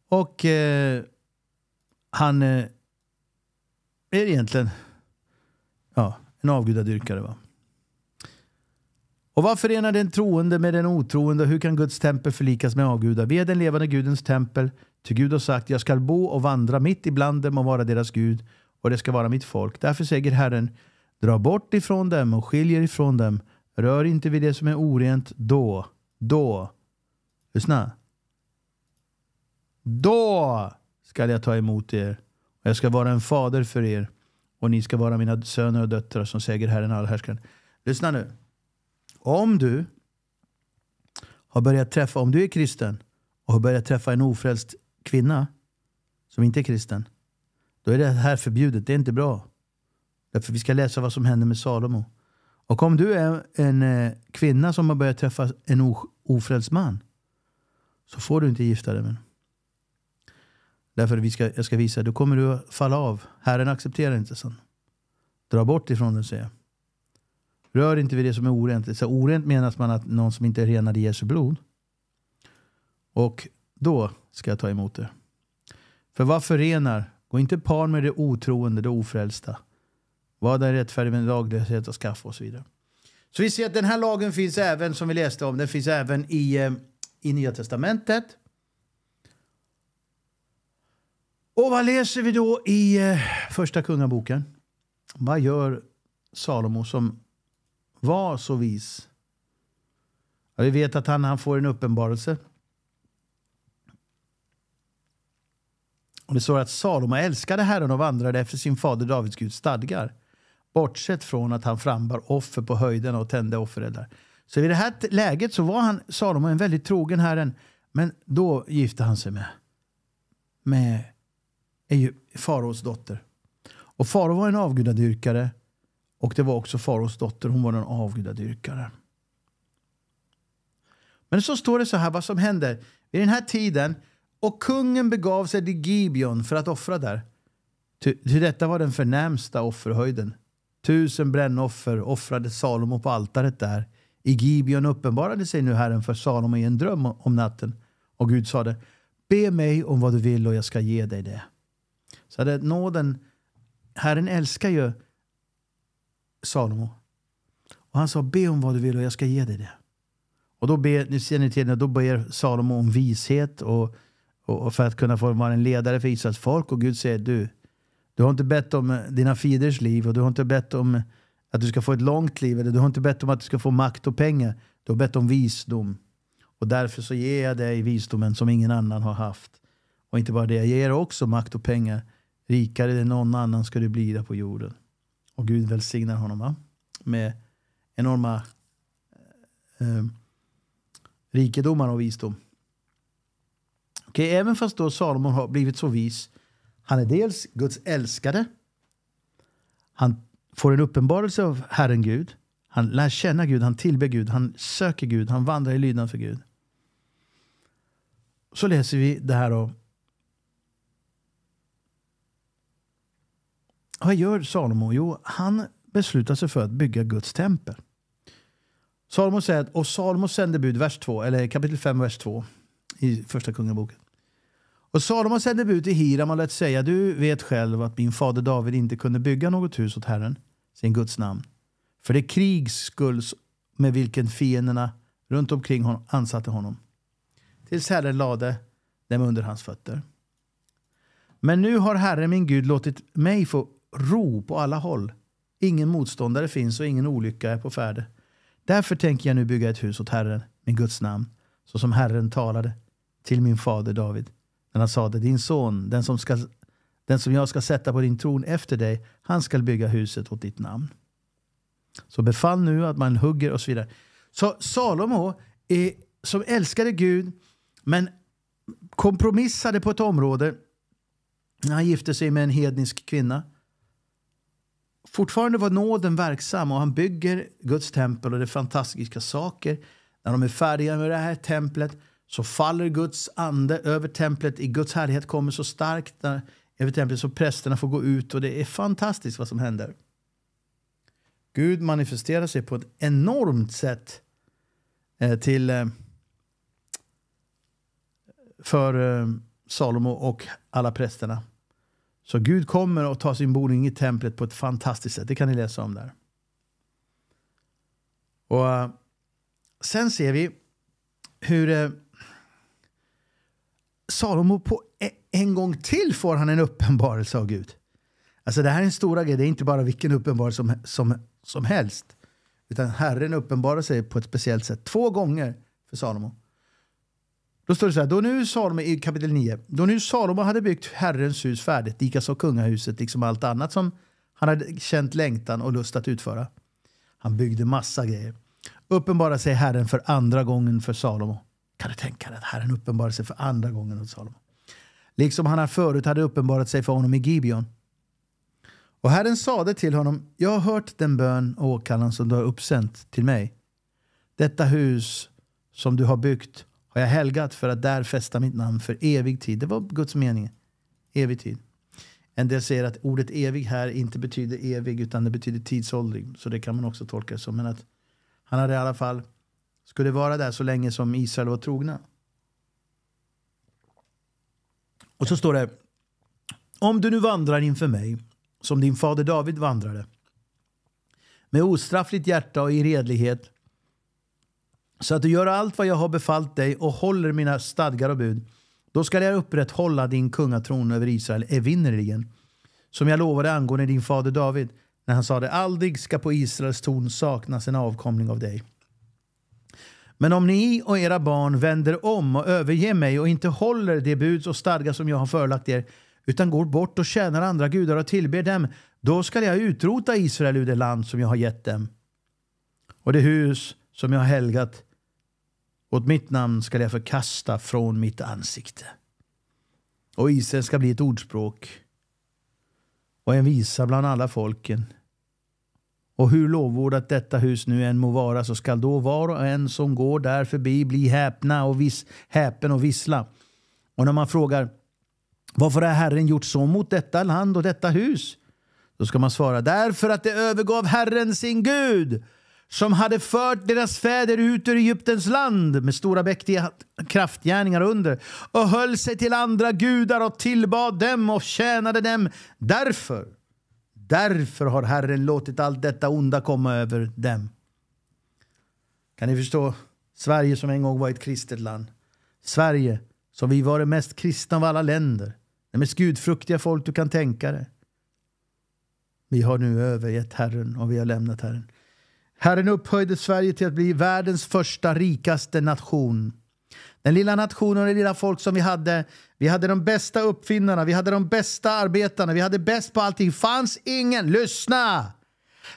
Speaker 1: Och eh, han eh, är egentligen Ja, en avgudadyrkare. Va? Och vad förenar den troende med den otroende hur kan Guds tempel förlikas med avgudar? Vi är den levande Gudens tempel. Till Gud har sagt, jag skall bo och vandra mitt ibland dem och vara deras Gud och det ska vara mitt folk. Därför säger Herren, dra bort ifrån dem och skiljer ifrån dem. Rör inte vid det som är orent. Då, då, lyssna. Då skall jag ta emot er och jag ska vara en fader för er och ni ska vara mina söner och döttrar som säger Herren allhärskaren. Lyssna nu. Om du har börjat träffa, om du är kristen och har börjat träffa en ofrälst kvinna som inte är kristen, då är det här förbjudet. Det är inte bra. Därför vi ska läsa vad som hände med Salomo. Och om du är en eh, kvinna som har börjat träffa en ofrälst man så får du inte gifta dig med honom. Därför vi ska, jag ska visa, då kommer du falla av. Herren accepterar inte sånt. Dra bort ifrån den, säger jag. Rör inte vid det som är orent. Så orent menas man att någon som inte är renad i Jesu blod. Och då ska jag ta emot det. För vad förenar? Gå inte par med det otroende, det ofrälsta. Vad är rättfärdig med laglöshet och skaffa och så vidare. Så vi ser att den här lagen finns även, som vi läste om, den finns även i, eh, i Nya Testamentet. Och vad läser vi då i eh, Första Kungaboken? Vad gör Salomo som var så vis? Ja, vi vet att han, han får en uppenbarelse. Och Det står att Salomo älskade Herren och vandrade efter sin fader Davids Guds stadgar. Bortsett från att han frambar offer på höjderna och tände offereldar. Så i det här läget så var han, Salomo en väldigt trogen Herren. Men då gifte han sig med, med är ju faraos dotter. Och farao var en avgudadyrkare och det var också faraos dotter. Hon var en avgudadyrkare. Men så står det så här vad som händer i den här tiden. Och kungen begav sig till Gibeon för att offra där. Ty, detta var den förnämsta offerhöjden. Tusen brännoffer offrade Salomo på altaret där. I Gibeon uppenbarade sig nu Herren för Salomo i en dröm om natten. Och Gud sade, be mig om vad du vill och jag ska ge dig det. Så det, nåden, Herren älskar ju Salomo. Och han sa be om vad du vill och jag ska ge dig det. Och då ber, nu ser ni till, då ber Salomo om vishet och, och, och, för att kunna få vara en ledare för Israels folk. Och Gud säger du, du har inte bett om dina fiders liv och du har inte bett om att du ska få ett långt liv. Eller du har inte bett om att du ska få makt och pengar. Du har bett om visdom. Och därför så ger jag dig visdomen som ingen annan har haft. Och inte bara det, jag ger också makt och pengar Rikare än någon annan ska du bli på jorden. Och Gud välsignar honom va? med enorma eh, rikedomar och visdom. Okay, även fast då Salomon har blivit så vis. Han är dels Guds älskade. Han får en uppenbarelse av Herren Gud. Han lär känna Gud, han tillber Gud, han söker Gud, han vandrar i lydnad för Gud. Så läser vi det här då vad gör Salomo? Jo, han beslutar sig för att bygga Guds tempel. Salomo säger att, och Salomo sände bud, vers 2, eller kapitel 5, vers 2 i Första Kungaboken. Och Salomo sände bud till Hiram och lät säga, du vet själv att min fader David inte kunde bygga något hus åt Herren, sin Guds namn, för det krigs skull med vilken fienderna runt omkring honom ansatte honom, tills Herren lade dem under hans fötter. Men nu har Herren min Gud låtit mig få ro på alla håll. Ingen motståndare finns och ingen olycka är på färde. Därför tänker jag nu bygga ett hus åt Herren med Guds namn, så som Herren talade till min fader David. När han sade, din son, den som, ska, den som jag ska sätta på din tron efter dig, han skall bygga huset åt ditt namn. Så befall nu att man hugger och så vidare. Så Salomo, är, som älskade Gud, men kompromissade på ett område när han gifte sig med en hednisk kvinna Fortfarande var nåden verksam och han bygger Guds tempel och det är fantastiska saker. När de är färdiga med det här templet så faller Guds ande över templet. I Guds härlighet kommer så starkt där, över templet så prästerna får gå ut och det är fantastiskt vad som händer. Gud manifesterar sig på ett enormt sätt eh, till eh, för eh, Salomo och alla prästerna. Så Gud kommer och tar sin boning i templet på ett fantastiskt sätt. Det kan ni läsa om där. Och eh, Sen ser vi hur eh, Salomo på e-, en gång till får han en uppenbarelse av Gud. Alltså Det här är en stor grej. Det är inte bara vilken uppenbarelse som, som, som helst. Utan Herren uppenbarar sig på ett speciellt sätt. Två gånger för Salomo. Då står det så här, då nu Salomo, i kapitel 9. Då nu Salomo hade byggt Herrens hus färdigt, likaså kungahuset, liksom allt annat som han hade känt längtan och lust att utföra. Han byggde massa grejer. Uppenbara sig Herren för andra gången för Salomo. Kan du tänka dig att Herren uppenbarar sig för andra gången åt Salomo? Liksom han förut hade uppenbarat sig för honom i Gibeon. Och Herren sade till honom, jag har hört den bön och åkallan som du har uppsänt till mig. Detta hus som du har byggt har jag helgat för att där fästa mitt namn för evig tid. Det var Guds mening. Evig tid. En del säger att ordet evig här inte betyder evig utan det betyder tidsåldrig. Så det kan man också tolka som. Men att han hade i alla fall skulle vara där så länge som Israel var trogna. Och så står det. Om du nu vandrar inför mig som din fader David vandrade med ostraffligt hjärta och i redlighet så att du gör allt vad jag har befallt dig och håller mina stadgar och bud, då skall jag upprätthålla din kungatron över Israel evinnerligen, som jag lovade angående din fader David, när han sade aldrig ska på Israels torn saknas en avkomling av dig. Men om ni och era barn vänder om och överger mig och inte håller de bud och stadgar som jag har förelagt er, utan går bort och tjänar andra gudar och tillber dem, då skall jag utrota Israel ur det land som jag har gett dem. Och det hus som jag har helgat åt mitt namn skall jag förkasta från mitt ansikte. Och Israel ska bli ett ordspråk och en visa bland alla folken. Och hur lovordat detta hus nu än må vara så skall då var och en som går där förbi bli häpna och vis, häpen och vissla. Och när man frågar varför har Herren gjort så mot detta land och detta hus? Då ska man svara därför att det övergav Herren sin Gud som hade fört deras fäder ut ur Egyptens land med stora mäktiga kraftgärningar under och höll sig till andra gudar och tillbad dem och tjänade dem. Därför, därför har Herren låtit allt detta onda komma över dem. Kan ni förstå? Sverige som en gång var ett kristet land. Sverige som vi var det mest kristna av alla länder. Det mest gudfruktiga folk du kan tänka dig. Vi har nu övergett Herren och vi har lämnat Herren. Herren upphöjde Sverige till att bli världens första rikaste nation. Den lilla nationen och det lilla folk som vi hade. Vi hade de bästa uppfinnarna, vi hade de bästa arbetarna, vi hade bäst på allting. Fanns ingen, lyssna!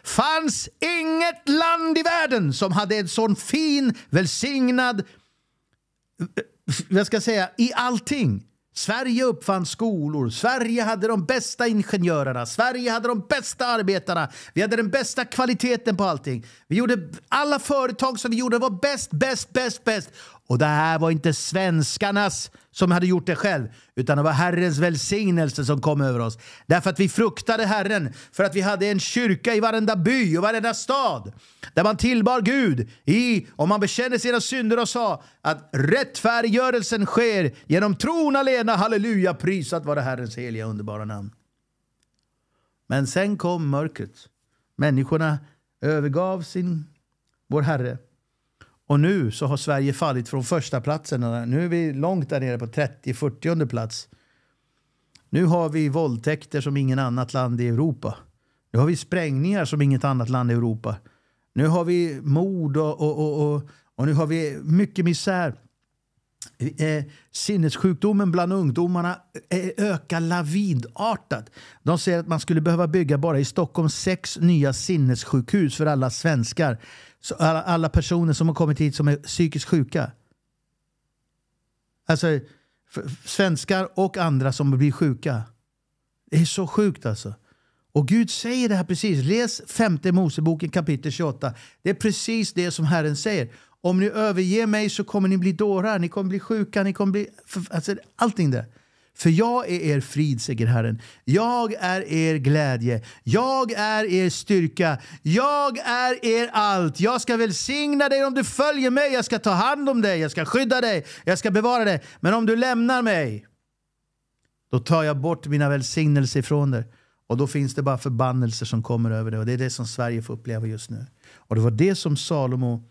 Speaker 1: Fanns inget land i världen som hade en sån fin, välsignad, eh, vad ska jag säga, i allting. Sverige uppfann skolor, Sverige hade de bästa ingenjörerna, Sverige hade de bästa arbetarna, vi hade den bästa kvaliteten på allting. Vi gjorde alla företag som vi gjorde var bäst, bäst, bäst, bäst. Och det här var inte svenskarnas som hade gjort det själv, utan det var Herrens välsignelse som kom över oss. Därför att vi fruktade Herren, för att vi hade en kyrka i varenda by och varenda stad där man tillbar Gud i, om man bekände sina synder och sa att rättfärdiggörelsen sker genom tron alena, halleluja, prisat vare Herrens heliga underbara namn. Men sen kom mörkret. Människorna övergav sin, vår Herre och nu så har Sverige fallit från första platsen. Nu är vi långt där nere på 30-40 plats. Nu har vi våldtäkter som ingen annat land i Europa. Nu har vi sprängningar som inget annat land i Europa. Nu har vi mord och, och, och, och, och nu har vi mycket misär. Eh, sinnessjukdomen bland ungdomarna eh, ökar lavinartat. De säger att man skulle behöva bygga bara i Stockholm sex nya sinnessjukhus för alla svenskar alla, alla personer som har kommit hit som är psykiskt sjuka. Alltså svenskar och andra som blir sjuka. Det är så sjukt alltså. Och Gud säger det här precis. Läs femte Moseboken kapitel 28. Det är precis det som Herren säger. Om ni överger mig så kommer ni bli dårar, ni kommer bli sjuka, ni kommer bli... Alltså, allting där. För jag är er frid, säger Herren. Jag är er glädje. Jag är er styrka. Jag är er allt. Jag ska välsigna dig om du följer mig. Jag ska ta hand om dig. Jag ska skydda dig. Jag ska bevara dig. Men om du lämnar mig, då tar jag bort mina välsignelser ifrån dig. Och då finns det bara förbannelser som kommer över dig. Och det är det som Sverige får uppleva just nu. Och det var det som Salomo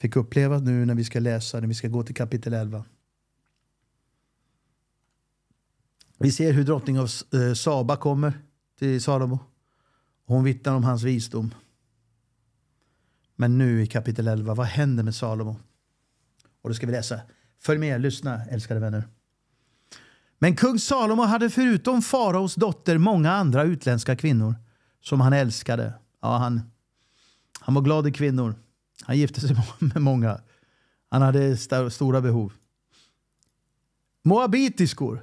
Speaker 1: fick uppleva nu när vi ska läsa, när vi ska gå till kapitel 11. Vi ser hur drottning av eh, Saba kommer till Salomo. Hon vittnar om hans visdom. Men nu i kapitel 11, vad händer med Salomo? Och då ska vi läsa. Följ med, lyssna älskade vänner. Men kung Salomo hade förutom faraos dotter många andra utländska kvinnor som han älskade. Ja, han, han var glad i kvinnor. Han gifte sig med många. Han hade st stora behov. Moabitiskor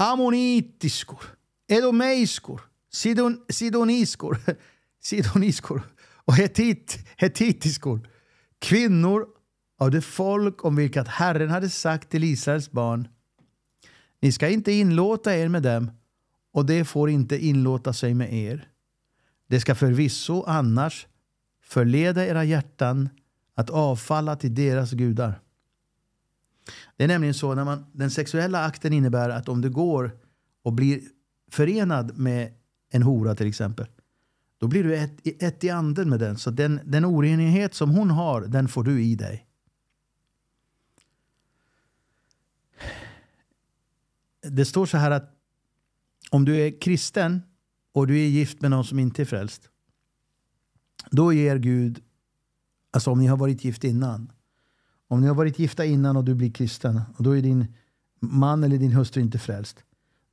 Speaker 1: ammonitiskor, edomeiskor, sidon, sidoniskor, sidoniskor och hetit, hetitiskor, kvinnor av det folk om vilket Herren hade sagt till Israels barn, ni ska inte inlåta er med dem och det får inte inlåta sig med er. Det ska förvisso annars förleda era hjärtan att avfalla till deras gudar. Det är nämligen så när man, den sexuella akten innebär att om du går och blir förenad med en hora till exempel. Då blir du ett, ett i anden med den. Så den, den orenighet som hon har, den får du i dig. Det står så här att om du är kristen och du är gift med någon som inte är frälst. Då ger Gud, alltså om ni har varit gift innan, om ni har varit gifta innan och du blir kristen och då är din man eller din hustru inte frälst.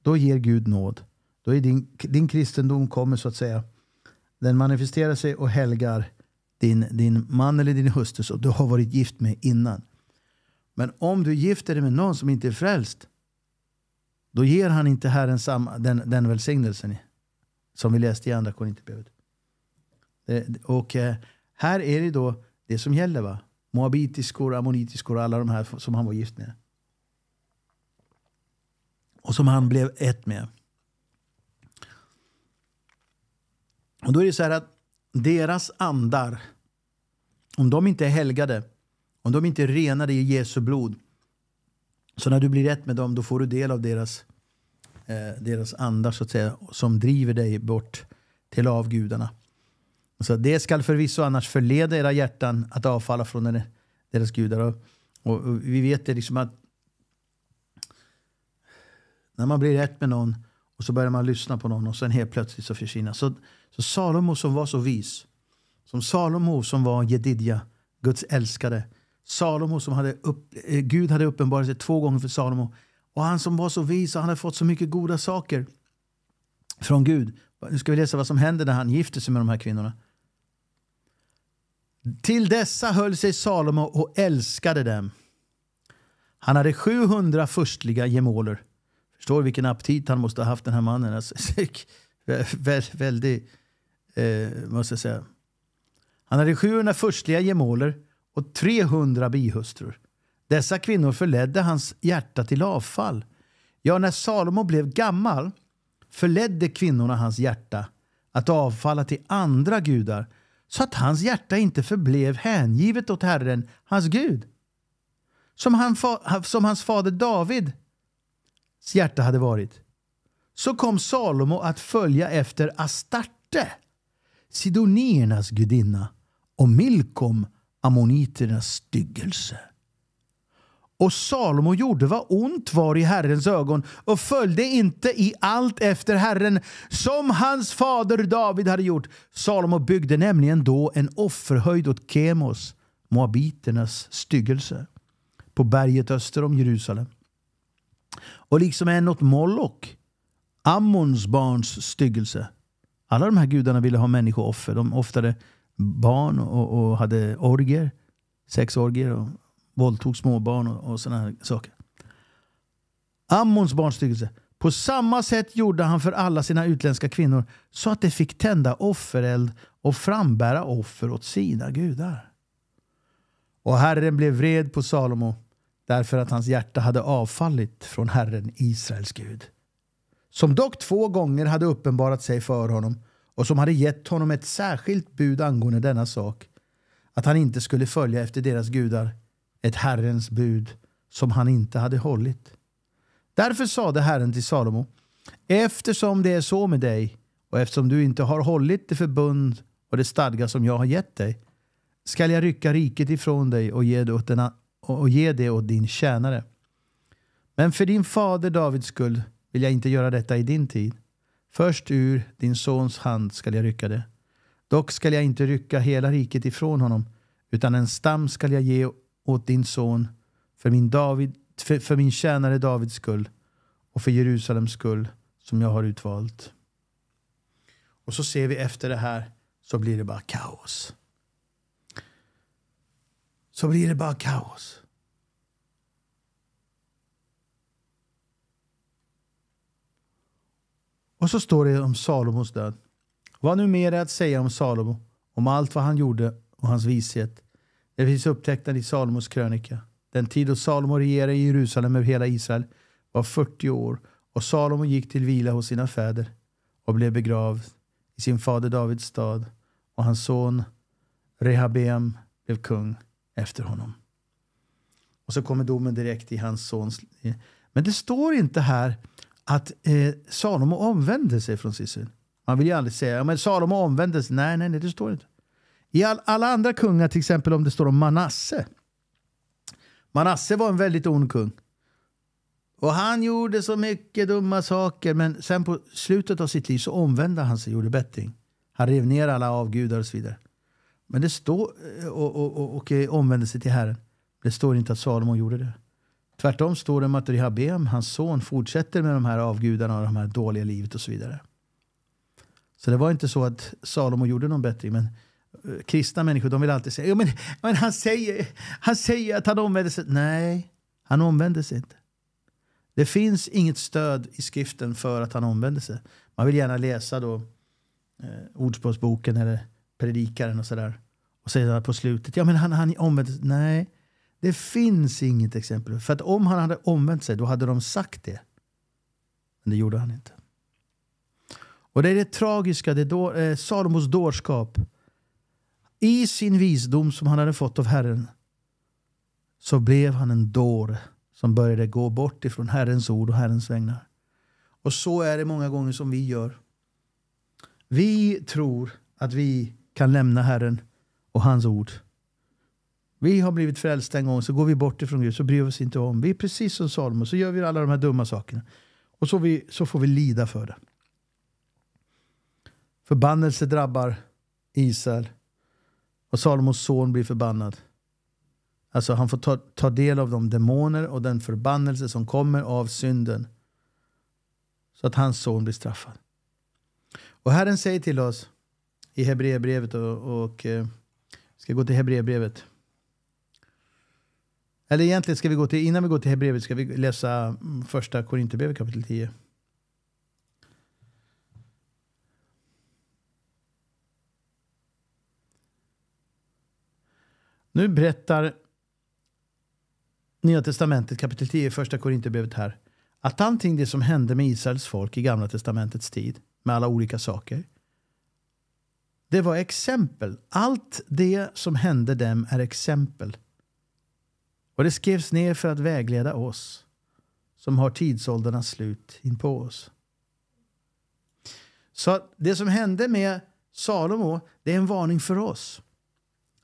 Speaker 1: Då ger Gud nåd. Då är din, din kristendom kommer så att säga. Den manifesterar sig och helgar din, din man eller din hustru som du har varit gift med innan. Men om du gifter dig med någon som inte är frälst. Då ger han inte Herren samma, den, den välsignelsen. Som vi läste i andra Korintierbrevet. Och eh, här är det då det som gäller. va? moabitiskor, ammonitiskor och alla de här som han var gift med. Och som han blev ett med. Och då är det så här att deras andar, om de inte är helgade, om de inte är renade i Jesu blod, så när du blir ett med dem, då får du del av deras, eh, deras andar så att säga, som driver dig bort till avgudarna. Så det skall förvisso annars förleda era hjärtan att avfalla från deras gudar. Och, och, vi vet det liksom att när man blir rätt med någon och så börjar man lyssna på någon och sen helt plötsligt så försvinner. Så, så Salomo som var så vis, som Salomo som var Jedidja, Guds älskare. Salomo som hade upp, eh, Gud hade uppenbarat sig två gånger för Salomo. Och han som var så vis och han hade fått så mycket goda saker från Gud. Nu ska vi läsa vad som händer när han gifter sig med de här kvinnorna. Till dessa höll sig Salomo och älskade dem. Han hade 700 förstliga gemåler. Förstår du vilken aptit han måste ha haft den här mannen. Alltså, väldigt, eh, måste jag säga. Han hade 700 förstliga gemåler och 300 bihustrur. Dessa kvinnor förledde hans hjärta till avfall. Ja, när Salomo blev gammal förledde kvinnorna hans hjärta att avfalla till andra gudar så att hans hjärta inte förblev hängivet åt Herren, hans Gud. Som, han, som hans fader Davids hjärta hade varit. Så kom Salomo att följa efter Astarte, sidoniernas gudinna och Milkom, ammoniternas styggelse. Och Salomo gjorde vad ont var i Herrens ögon och följde inte i allt efter Herren som hans fader David hade gjort. Salomo byggde nämligen då en offerhöjd åt Kemos, moabiternas styggelse, på berget öster om Jerusalem. Och liksom en åt Moloch, Ammons barns styggelse. Alla de här gudarna ville ha människooffer. De offrade barn och, och hade orger, sexorger och våldtog småbarn och, och sådana saker. Ammons barnstyggelse. På samma sätt gjorde han för alla sina utländska kvinnor så att de fick tända offereld och frambära offer åt sina gudar. Och Herren blev vred på Salomo därför att hans hjärta hade avfallit från Herren, Israels Gud. Som dock två gånger hade uppenbarat sig för honom och som hade gett honom ett särskilt bud angående denna sak att han inte skulle följa efter deras gudar ett Herrens bud som han inte hade hållit. Därför sade Herren till Salomo, eftersom det är så med dig och eftersom du inte har hållit det förbund och det stadga som jag har gett dig, skall jag rycka riket ifrån dig och ge det åt, denna, och ge det åt din tjänare. Men för din fader Davids skull vill jag inte göra detta i din tid. Först ur din sons hand skall jag rycka det. Dock skall jag inte rycka hela riket ifrån honom, utan en stam skall jag ge åt din son, för min, David, för, för min tjänare Davids skull och för Jerusalems skull som jag har utvalt. Och så ser vi efter det här så blir det bara kaos. Så blir det bara kaos. Och så står det om Salomos död. Vad nu mer är att säga om Salomo, om allt vad han gjorde och hans vishet, det finns upptecknat i Salomos krönika. Den tid då Salomo regerade i Jerusalem över hela Israel var 40 år och Salomo gick till vila hos sina fäder och blev begravd i sin fader Davids stad och hans son Rehabem blev kung efter honom. Och så kommer domen direkt i hans sons... Men det står inte här att eh, Salomo omvände sig från sin synd. Man vill ju aldrig säga ja, Salomo omvände sig. Nej, nej, nej, det står inte. I all, alla andra kungar, till exempel om det står om Manasse. Manasse var en väldigt ond kung. Och han gjorde så mycket dumma saker, men sen på slutet av sitt liv så omvände han sig och gjorde bättring. Han rev ner alla avgudar och så vidare. Men det står, eh, och, och, och, och eh, omvände sig till Herren. Det står inte att Salomo gjorde det. Tvärtom står det om att Rehabem, hans son, fortsätter med de här avgudarna och de här dåliga livet och så vidare. Så det var inte så att Salomo gjorde någon bättring, men Eh, kristna människor de vill alltid säga jo, men, men han, säger, han säger att han omvänder sig. Nej, han omvände sig inte. Det finns inget stöd i skriften för att han omvände sig. Man vill gärna läsa då eh, Ordspråksboken eller Predikaren och sådär. Och säga på slutet, ja men han, han omvände sig. Nej, det finns inget exempel. För att om han hade omvänt sig, då hade de sagt det. Men det gjorde han inte. Och det är det tragiska, det är då, eh, Salomos dårskap i sin visdom som han hade fått av Herren så blev han en dåre som började gå bort ifrån Herrens ord och Herrens vägnar. Och så är det många gånger som vi gör. Vi tror att vi kan lämna Herren och hans ord. Vi har blivit frälsta en gång, så går vi bort ifrån Gud, så bryr vi oss inte om. Vi är precis som Salomo, så gör vi alla de här dumma sakerna. Och så, vi, så får vi lida för det. Förbannelse drabbar Israel och Salomos son blir förbannad. Alltså han får ta, ta del av de demoner och den förbannelse som kommer av synden. Så att hans son blir straffad. Och Herren säger till oss i Hebreerbrevet och, och eh, ska gå till Hebreerbrevet. Eller egentligen ska vi gå till, innan vi går till Hebreerbrevet ska vi läsa mm, första Korinthierbrevet kapitel 10. Nu berättar Nya Testamentet kapitel 10 första Korinthierbrevet här att allting det som hände med Israels folk i Gamla Testamentets tid med alla olika saker det var exempel. Allt det som hände dem är exempel. Och det skrevs ner för att vägleda oss som har tidsåldrarnas slut inpå oss. Så det som hände med Salomo, det är en varning för oss.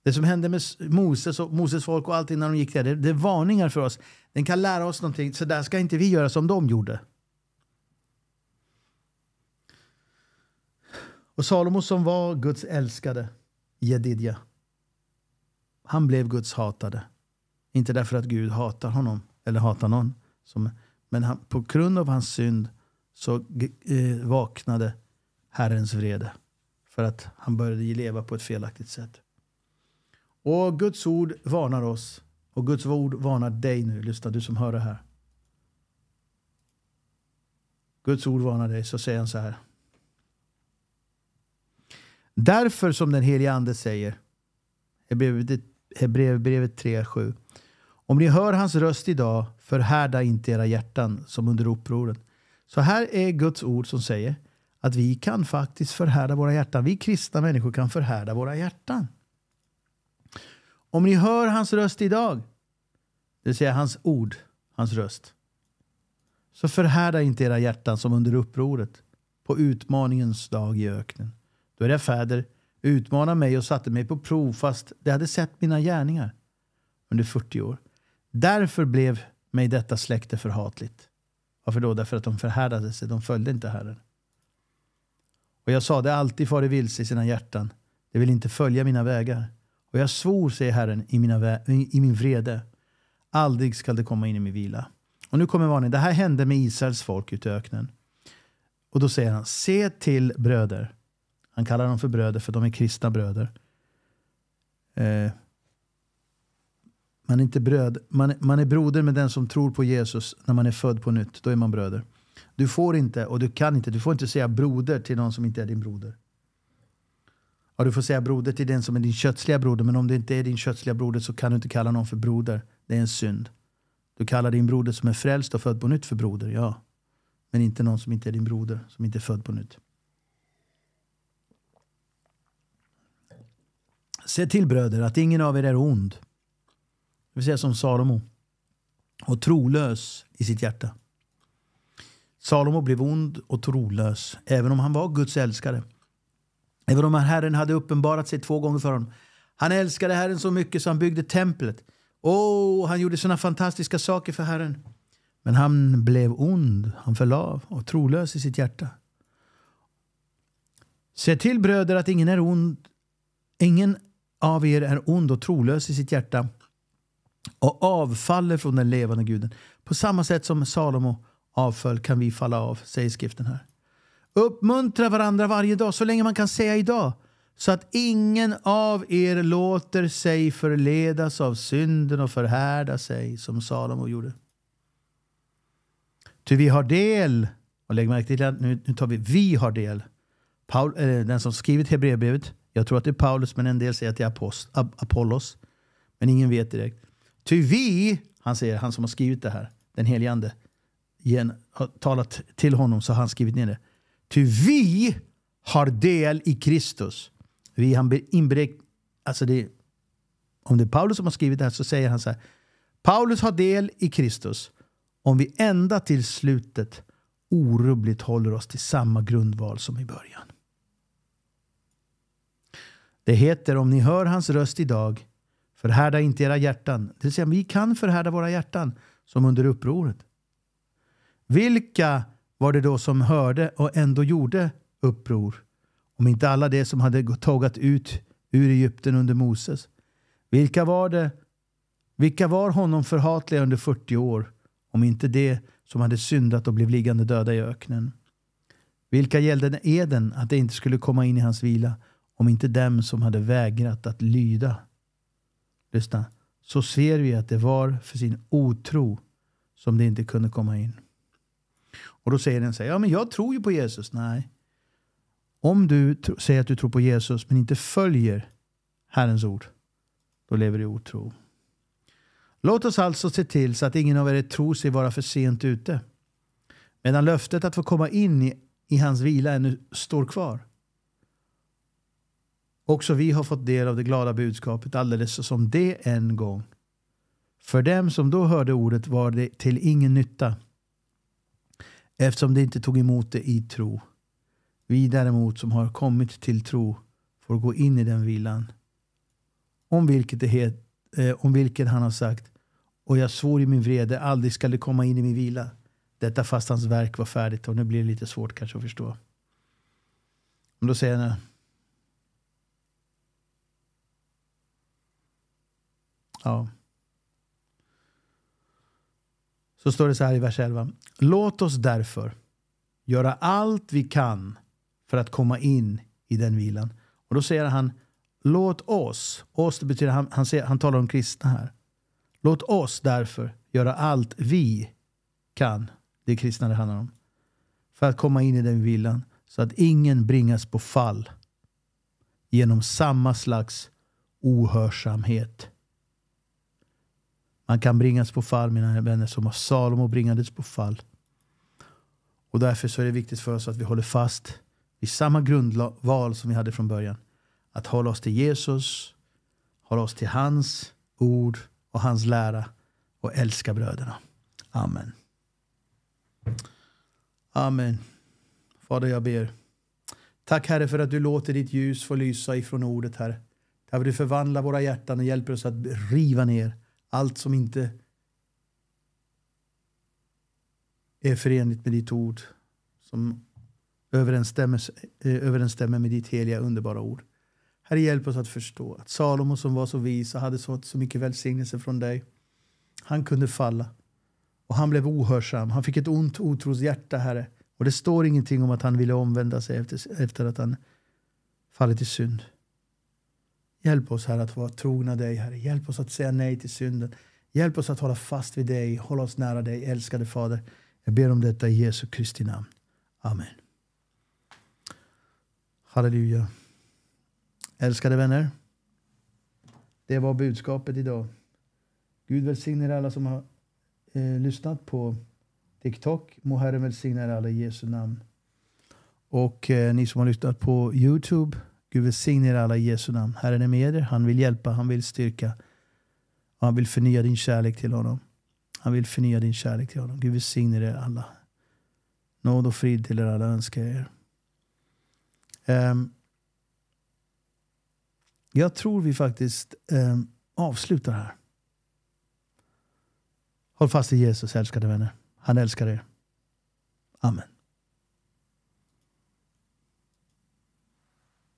Speaker 1: Det som hände med Moses och Moses folk och allting när de gick där, det, det är varningar för oss. Den kan lära oss någonting, så där ska inte vi göra som de gjorde. Och Salomo som var Guds älskade, Jedidja, han blev Guds hatade. Inte därför att Gud hatar honom eller hatar någon. Som, men han, på grund av hans synd så eh, vaknade Herrens vrede. För att han började leva på ett felaktigt sätt. Och Guds ord varnar oss. Och Guds ord varnar dig nu, lyssna du som hör det här. Guds ord varnar dig, så säger han så här. Därför som den helige ande säger, Hebreerbrevet 3.7. Om ni hör hans röst idag, förhärda inte era hjärtan som under upproren. Så här är Guds ord som säger att vi kan faktiskt förhärda våra hjärtan. Vi kristna människor kan förhärda våra hjärtan. Om ni hör hans röst idag, det vill säga hans ord, hans röst, så förhärda inte era hjärtan som under upproret på utmaningens dag i öknen. Då era fäder utmanade mig och satte mig på prov fast de hade sett mina gärningar under 40 år. Därför blev mig detta släkte förhatligt. Varför då? Därför att de förhärdade sig, de följde inte Herren. Och jag sade alltid far det vilse i sina hjärtan, de vill inte följa mina vägar. Och jag svor, säger Herren, i, mina, i min vrede. Aldrig skall det komma in i min vila. Och nu kommer varningen. Det här hände med Israels folk ute i öknen. Och då säger han, se till bröder. Han kallar dem för bröder för de är kristna bröder. Eh, man är inte bröd, man, man är broder med den som tror på Jesus när man är född på nytt. Då är man bröder. Du får inte och du kan inte, du får inte säga broder till någon som inte är din broder. Ja, du får säga broder till den som är din kötsliga broder, men om det inte är din kötsliga broder så kan du inte kalla någon för broder. Det är en synd. Du kallar din broder som är frälst och född på nytt för broder, ja. Men inte någon som inte är din broder, som inte är född på nytt. Se till bröder att ingen av er är ond, det vill säga som Salomo, och trolös i sitt hjärta. Salomo blev ond och trolös, även om han var Guds älskare. Även om Herren hade uppenbarat sig två gånger för honom. Han älskade Herren så mycket så han byggde templet. Åh, oh, han gjorde såna fantastiska saker för Herren. Men han blev ond, han föll av och trolös i sitt hjärta. Se till bröder att ingen är ond. Ingen av er är ond och trolös i sitt hjärta och avfaller från den levande guden. På samma sätt som Salomo avföll kan vi falla av, säger skriften här. Uppmuntra varandra varje dag så länge man kan säga idag. Så att ingen av er låter sig förledas av synden och förhärda sig som Salomo gjorde. Ty vi har del, och lägg märke till att nu, nu tar vi vi har del. Paul, äh, den som skrivit Hebreerbrevet, jag tror att det är Paulus men en del säger att det är Apost, Apollos. Men ingen vet direkt. Ty vi, han säger, han som har skrivit det här, den helige ande, igen, har talat till honom så har han skrivit ner det. Ty vi har del i Kristus. Vi har inbräck... Alltså det, om det är Paulus som har skrivit det här så säger han så här. Paulus har del i Kristus om vi ända till slutet orubbligt håller oss till samma grundval som i början. Det heter om ni hör hans röst idag förhärda inte era hjärtan. Det vill säga vi kan förhärda våra hjärtan som under upproret. Vilka var det då som hörde och ändå gjorde uppror? Om inte alla de som hade tågat ut ur Egypten under Moses. Vilka var det? Vilka var honom förhatliga under 40 år? Om inte de som hade syndat och blev liggande döda i öknen. Vilka gällde eden att de inte skulle komma in i hans vila? Om inte dem som hade vägrat att lyda. Lyssna. Så ser vi att det var för sin otro som de inte kunde komma in. Och då säger den så här, ja men jag tror ju på Jesus. Nej. Om du säger att du tror på Jesus men inte följer Herrens ord, då lever du i otro. Låt oss alltså se till så att ingen av er tror sig vara för sent ute. Medan löftet att få komma in i, i hans vila ännu står kvar. Också vi har fått del av det glada budskapet alldeles som det en gång. För dem som då hörde ordet var det till ingen nytta eftersom det inte tog emot det i tro. Vi däremot som har kommit till tro får gå in i den vilan. Om vilket, det het, eh, om vilket han har sagt och jag svor i min vrede, aldrig skall det komma in i min vila. Detta fast hans verk var färdigt och nu blir det lite svårt kanske att förstå. Men då säger han Ja så står det så här i vers 11. Låt oss därför göra allt vi kan för att komma in i den vilan. Och då säger han låt oss, oss det betyder han, han, ser, han talar om kristna här. Låt oss därför göra allt vi kan, det är kristna det handlar om, för att komma in i den vilan så att ingen bringas på fall genom samma slags ohörsamhet. Han kan bringas på fall, mina vänner, som har Salomo bringades på fall. Och därför så är det viktigt för oss att vi håller fast vid samma grundval som vi hade från början. Att hålla oss till Jesus, hålla oss till hans ord och hans lära och älska bröderna. Amen. Amen. Fader, jag ber. Tack Herre för att du låter ditt ljus få lysa ifrån ordet, Herre. Herre, du förvandlar våra hjärtan och hjälper oss att riva ner allt som inte är förenligt med ditt ord, som överensstämmer, eh, överensstämmer med ditt heliga underbara ord. Herre, hjälp oss att förstå att Salomo som var så vis och hade fått så mycket välsignelse från dig, han kunde falla. Och han blev ohörsam. Han fick ett ont, otroshjärta. Herre. Och det står ingenting om att han ville omvända sig efter, efter att han fallit i synd. Hjälp oss, Herre, att vara trogna dig, Herre. Hjälp oss att säga nej till synden. Hjälp oss att hålla fast vid dig, hålla oss nära dig, älskade Fader. Jag ber om detta i Jesu Kristi namn. Amen. Halleluja. Älskade vänner, det var budskapet idag. Gud välsigna alla som har eh, lyssnat på TikTok. Må Herren välsigna er alla i Jesu namn. Och eh, ni som har lyssnat på Youtube Gud välsigne er alla i Jesu namn. Herren är med er. Han vill hjälpa, han vill styrka. Och han vill förnya din kärlek till honom. Han vill förnya din kärlek till honom. Gud välsigne er alla. Nåd och frid till er alla önskar jag er. Um, jag tror vi faktiskt um, avslutar här. Håll fast i Jesus älskade vänner. Han älskar er. Amen.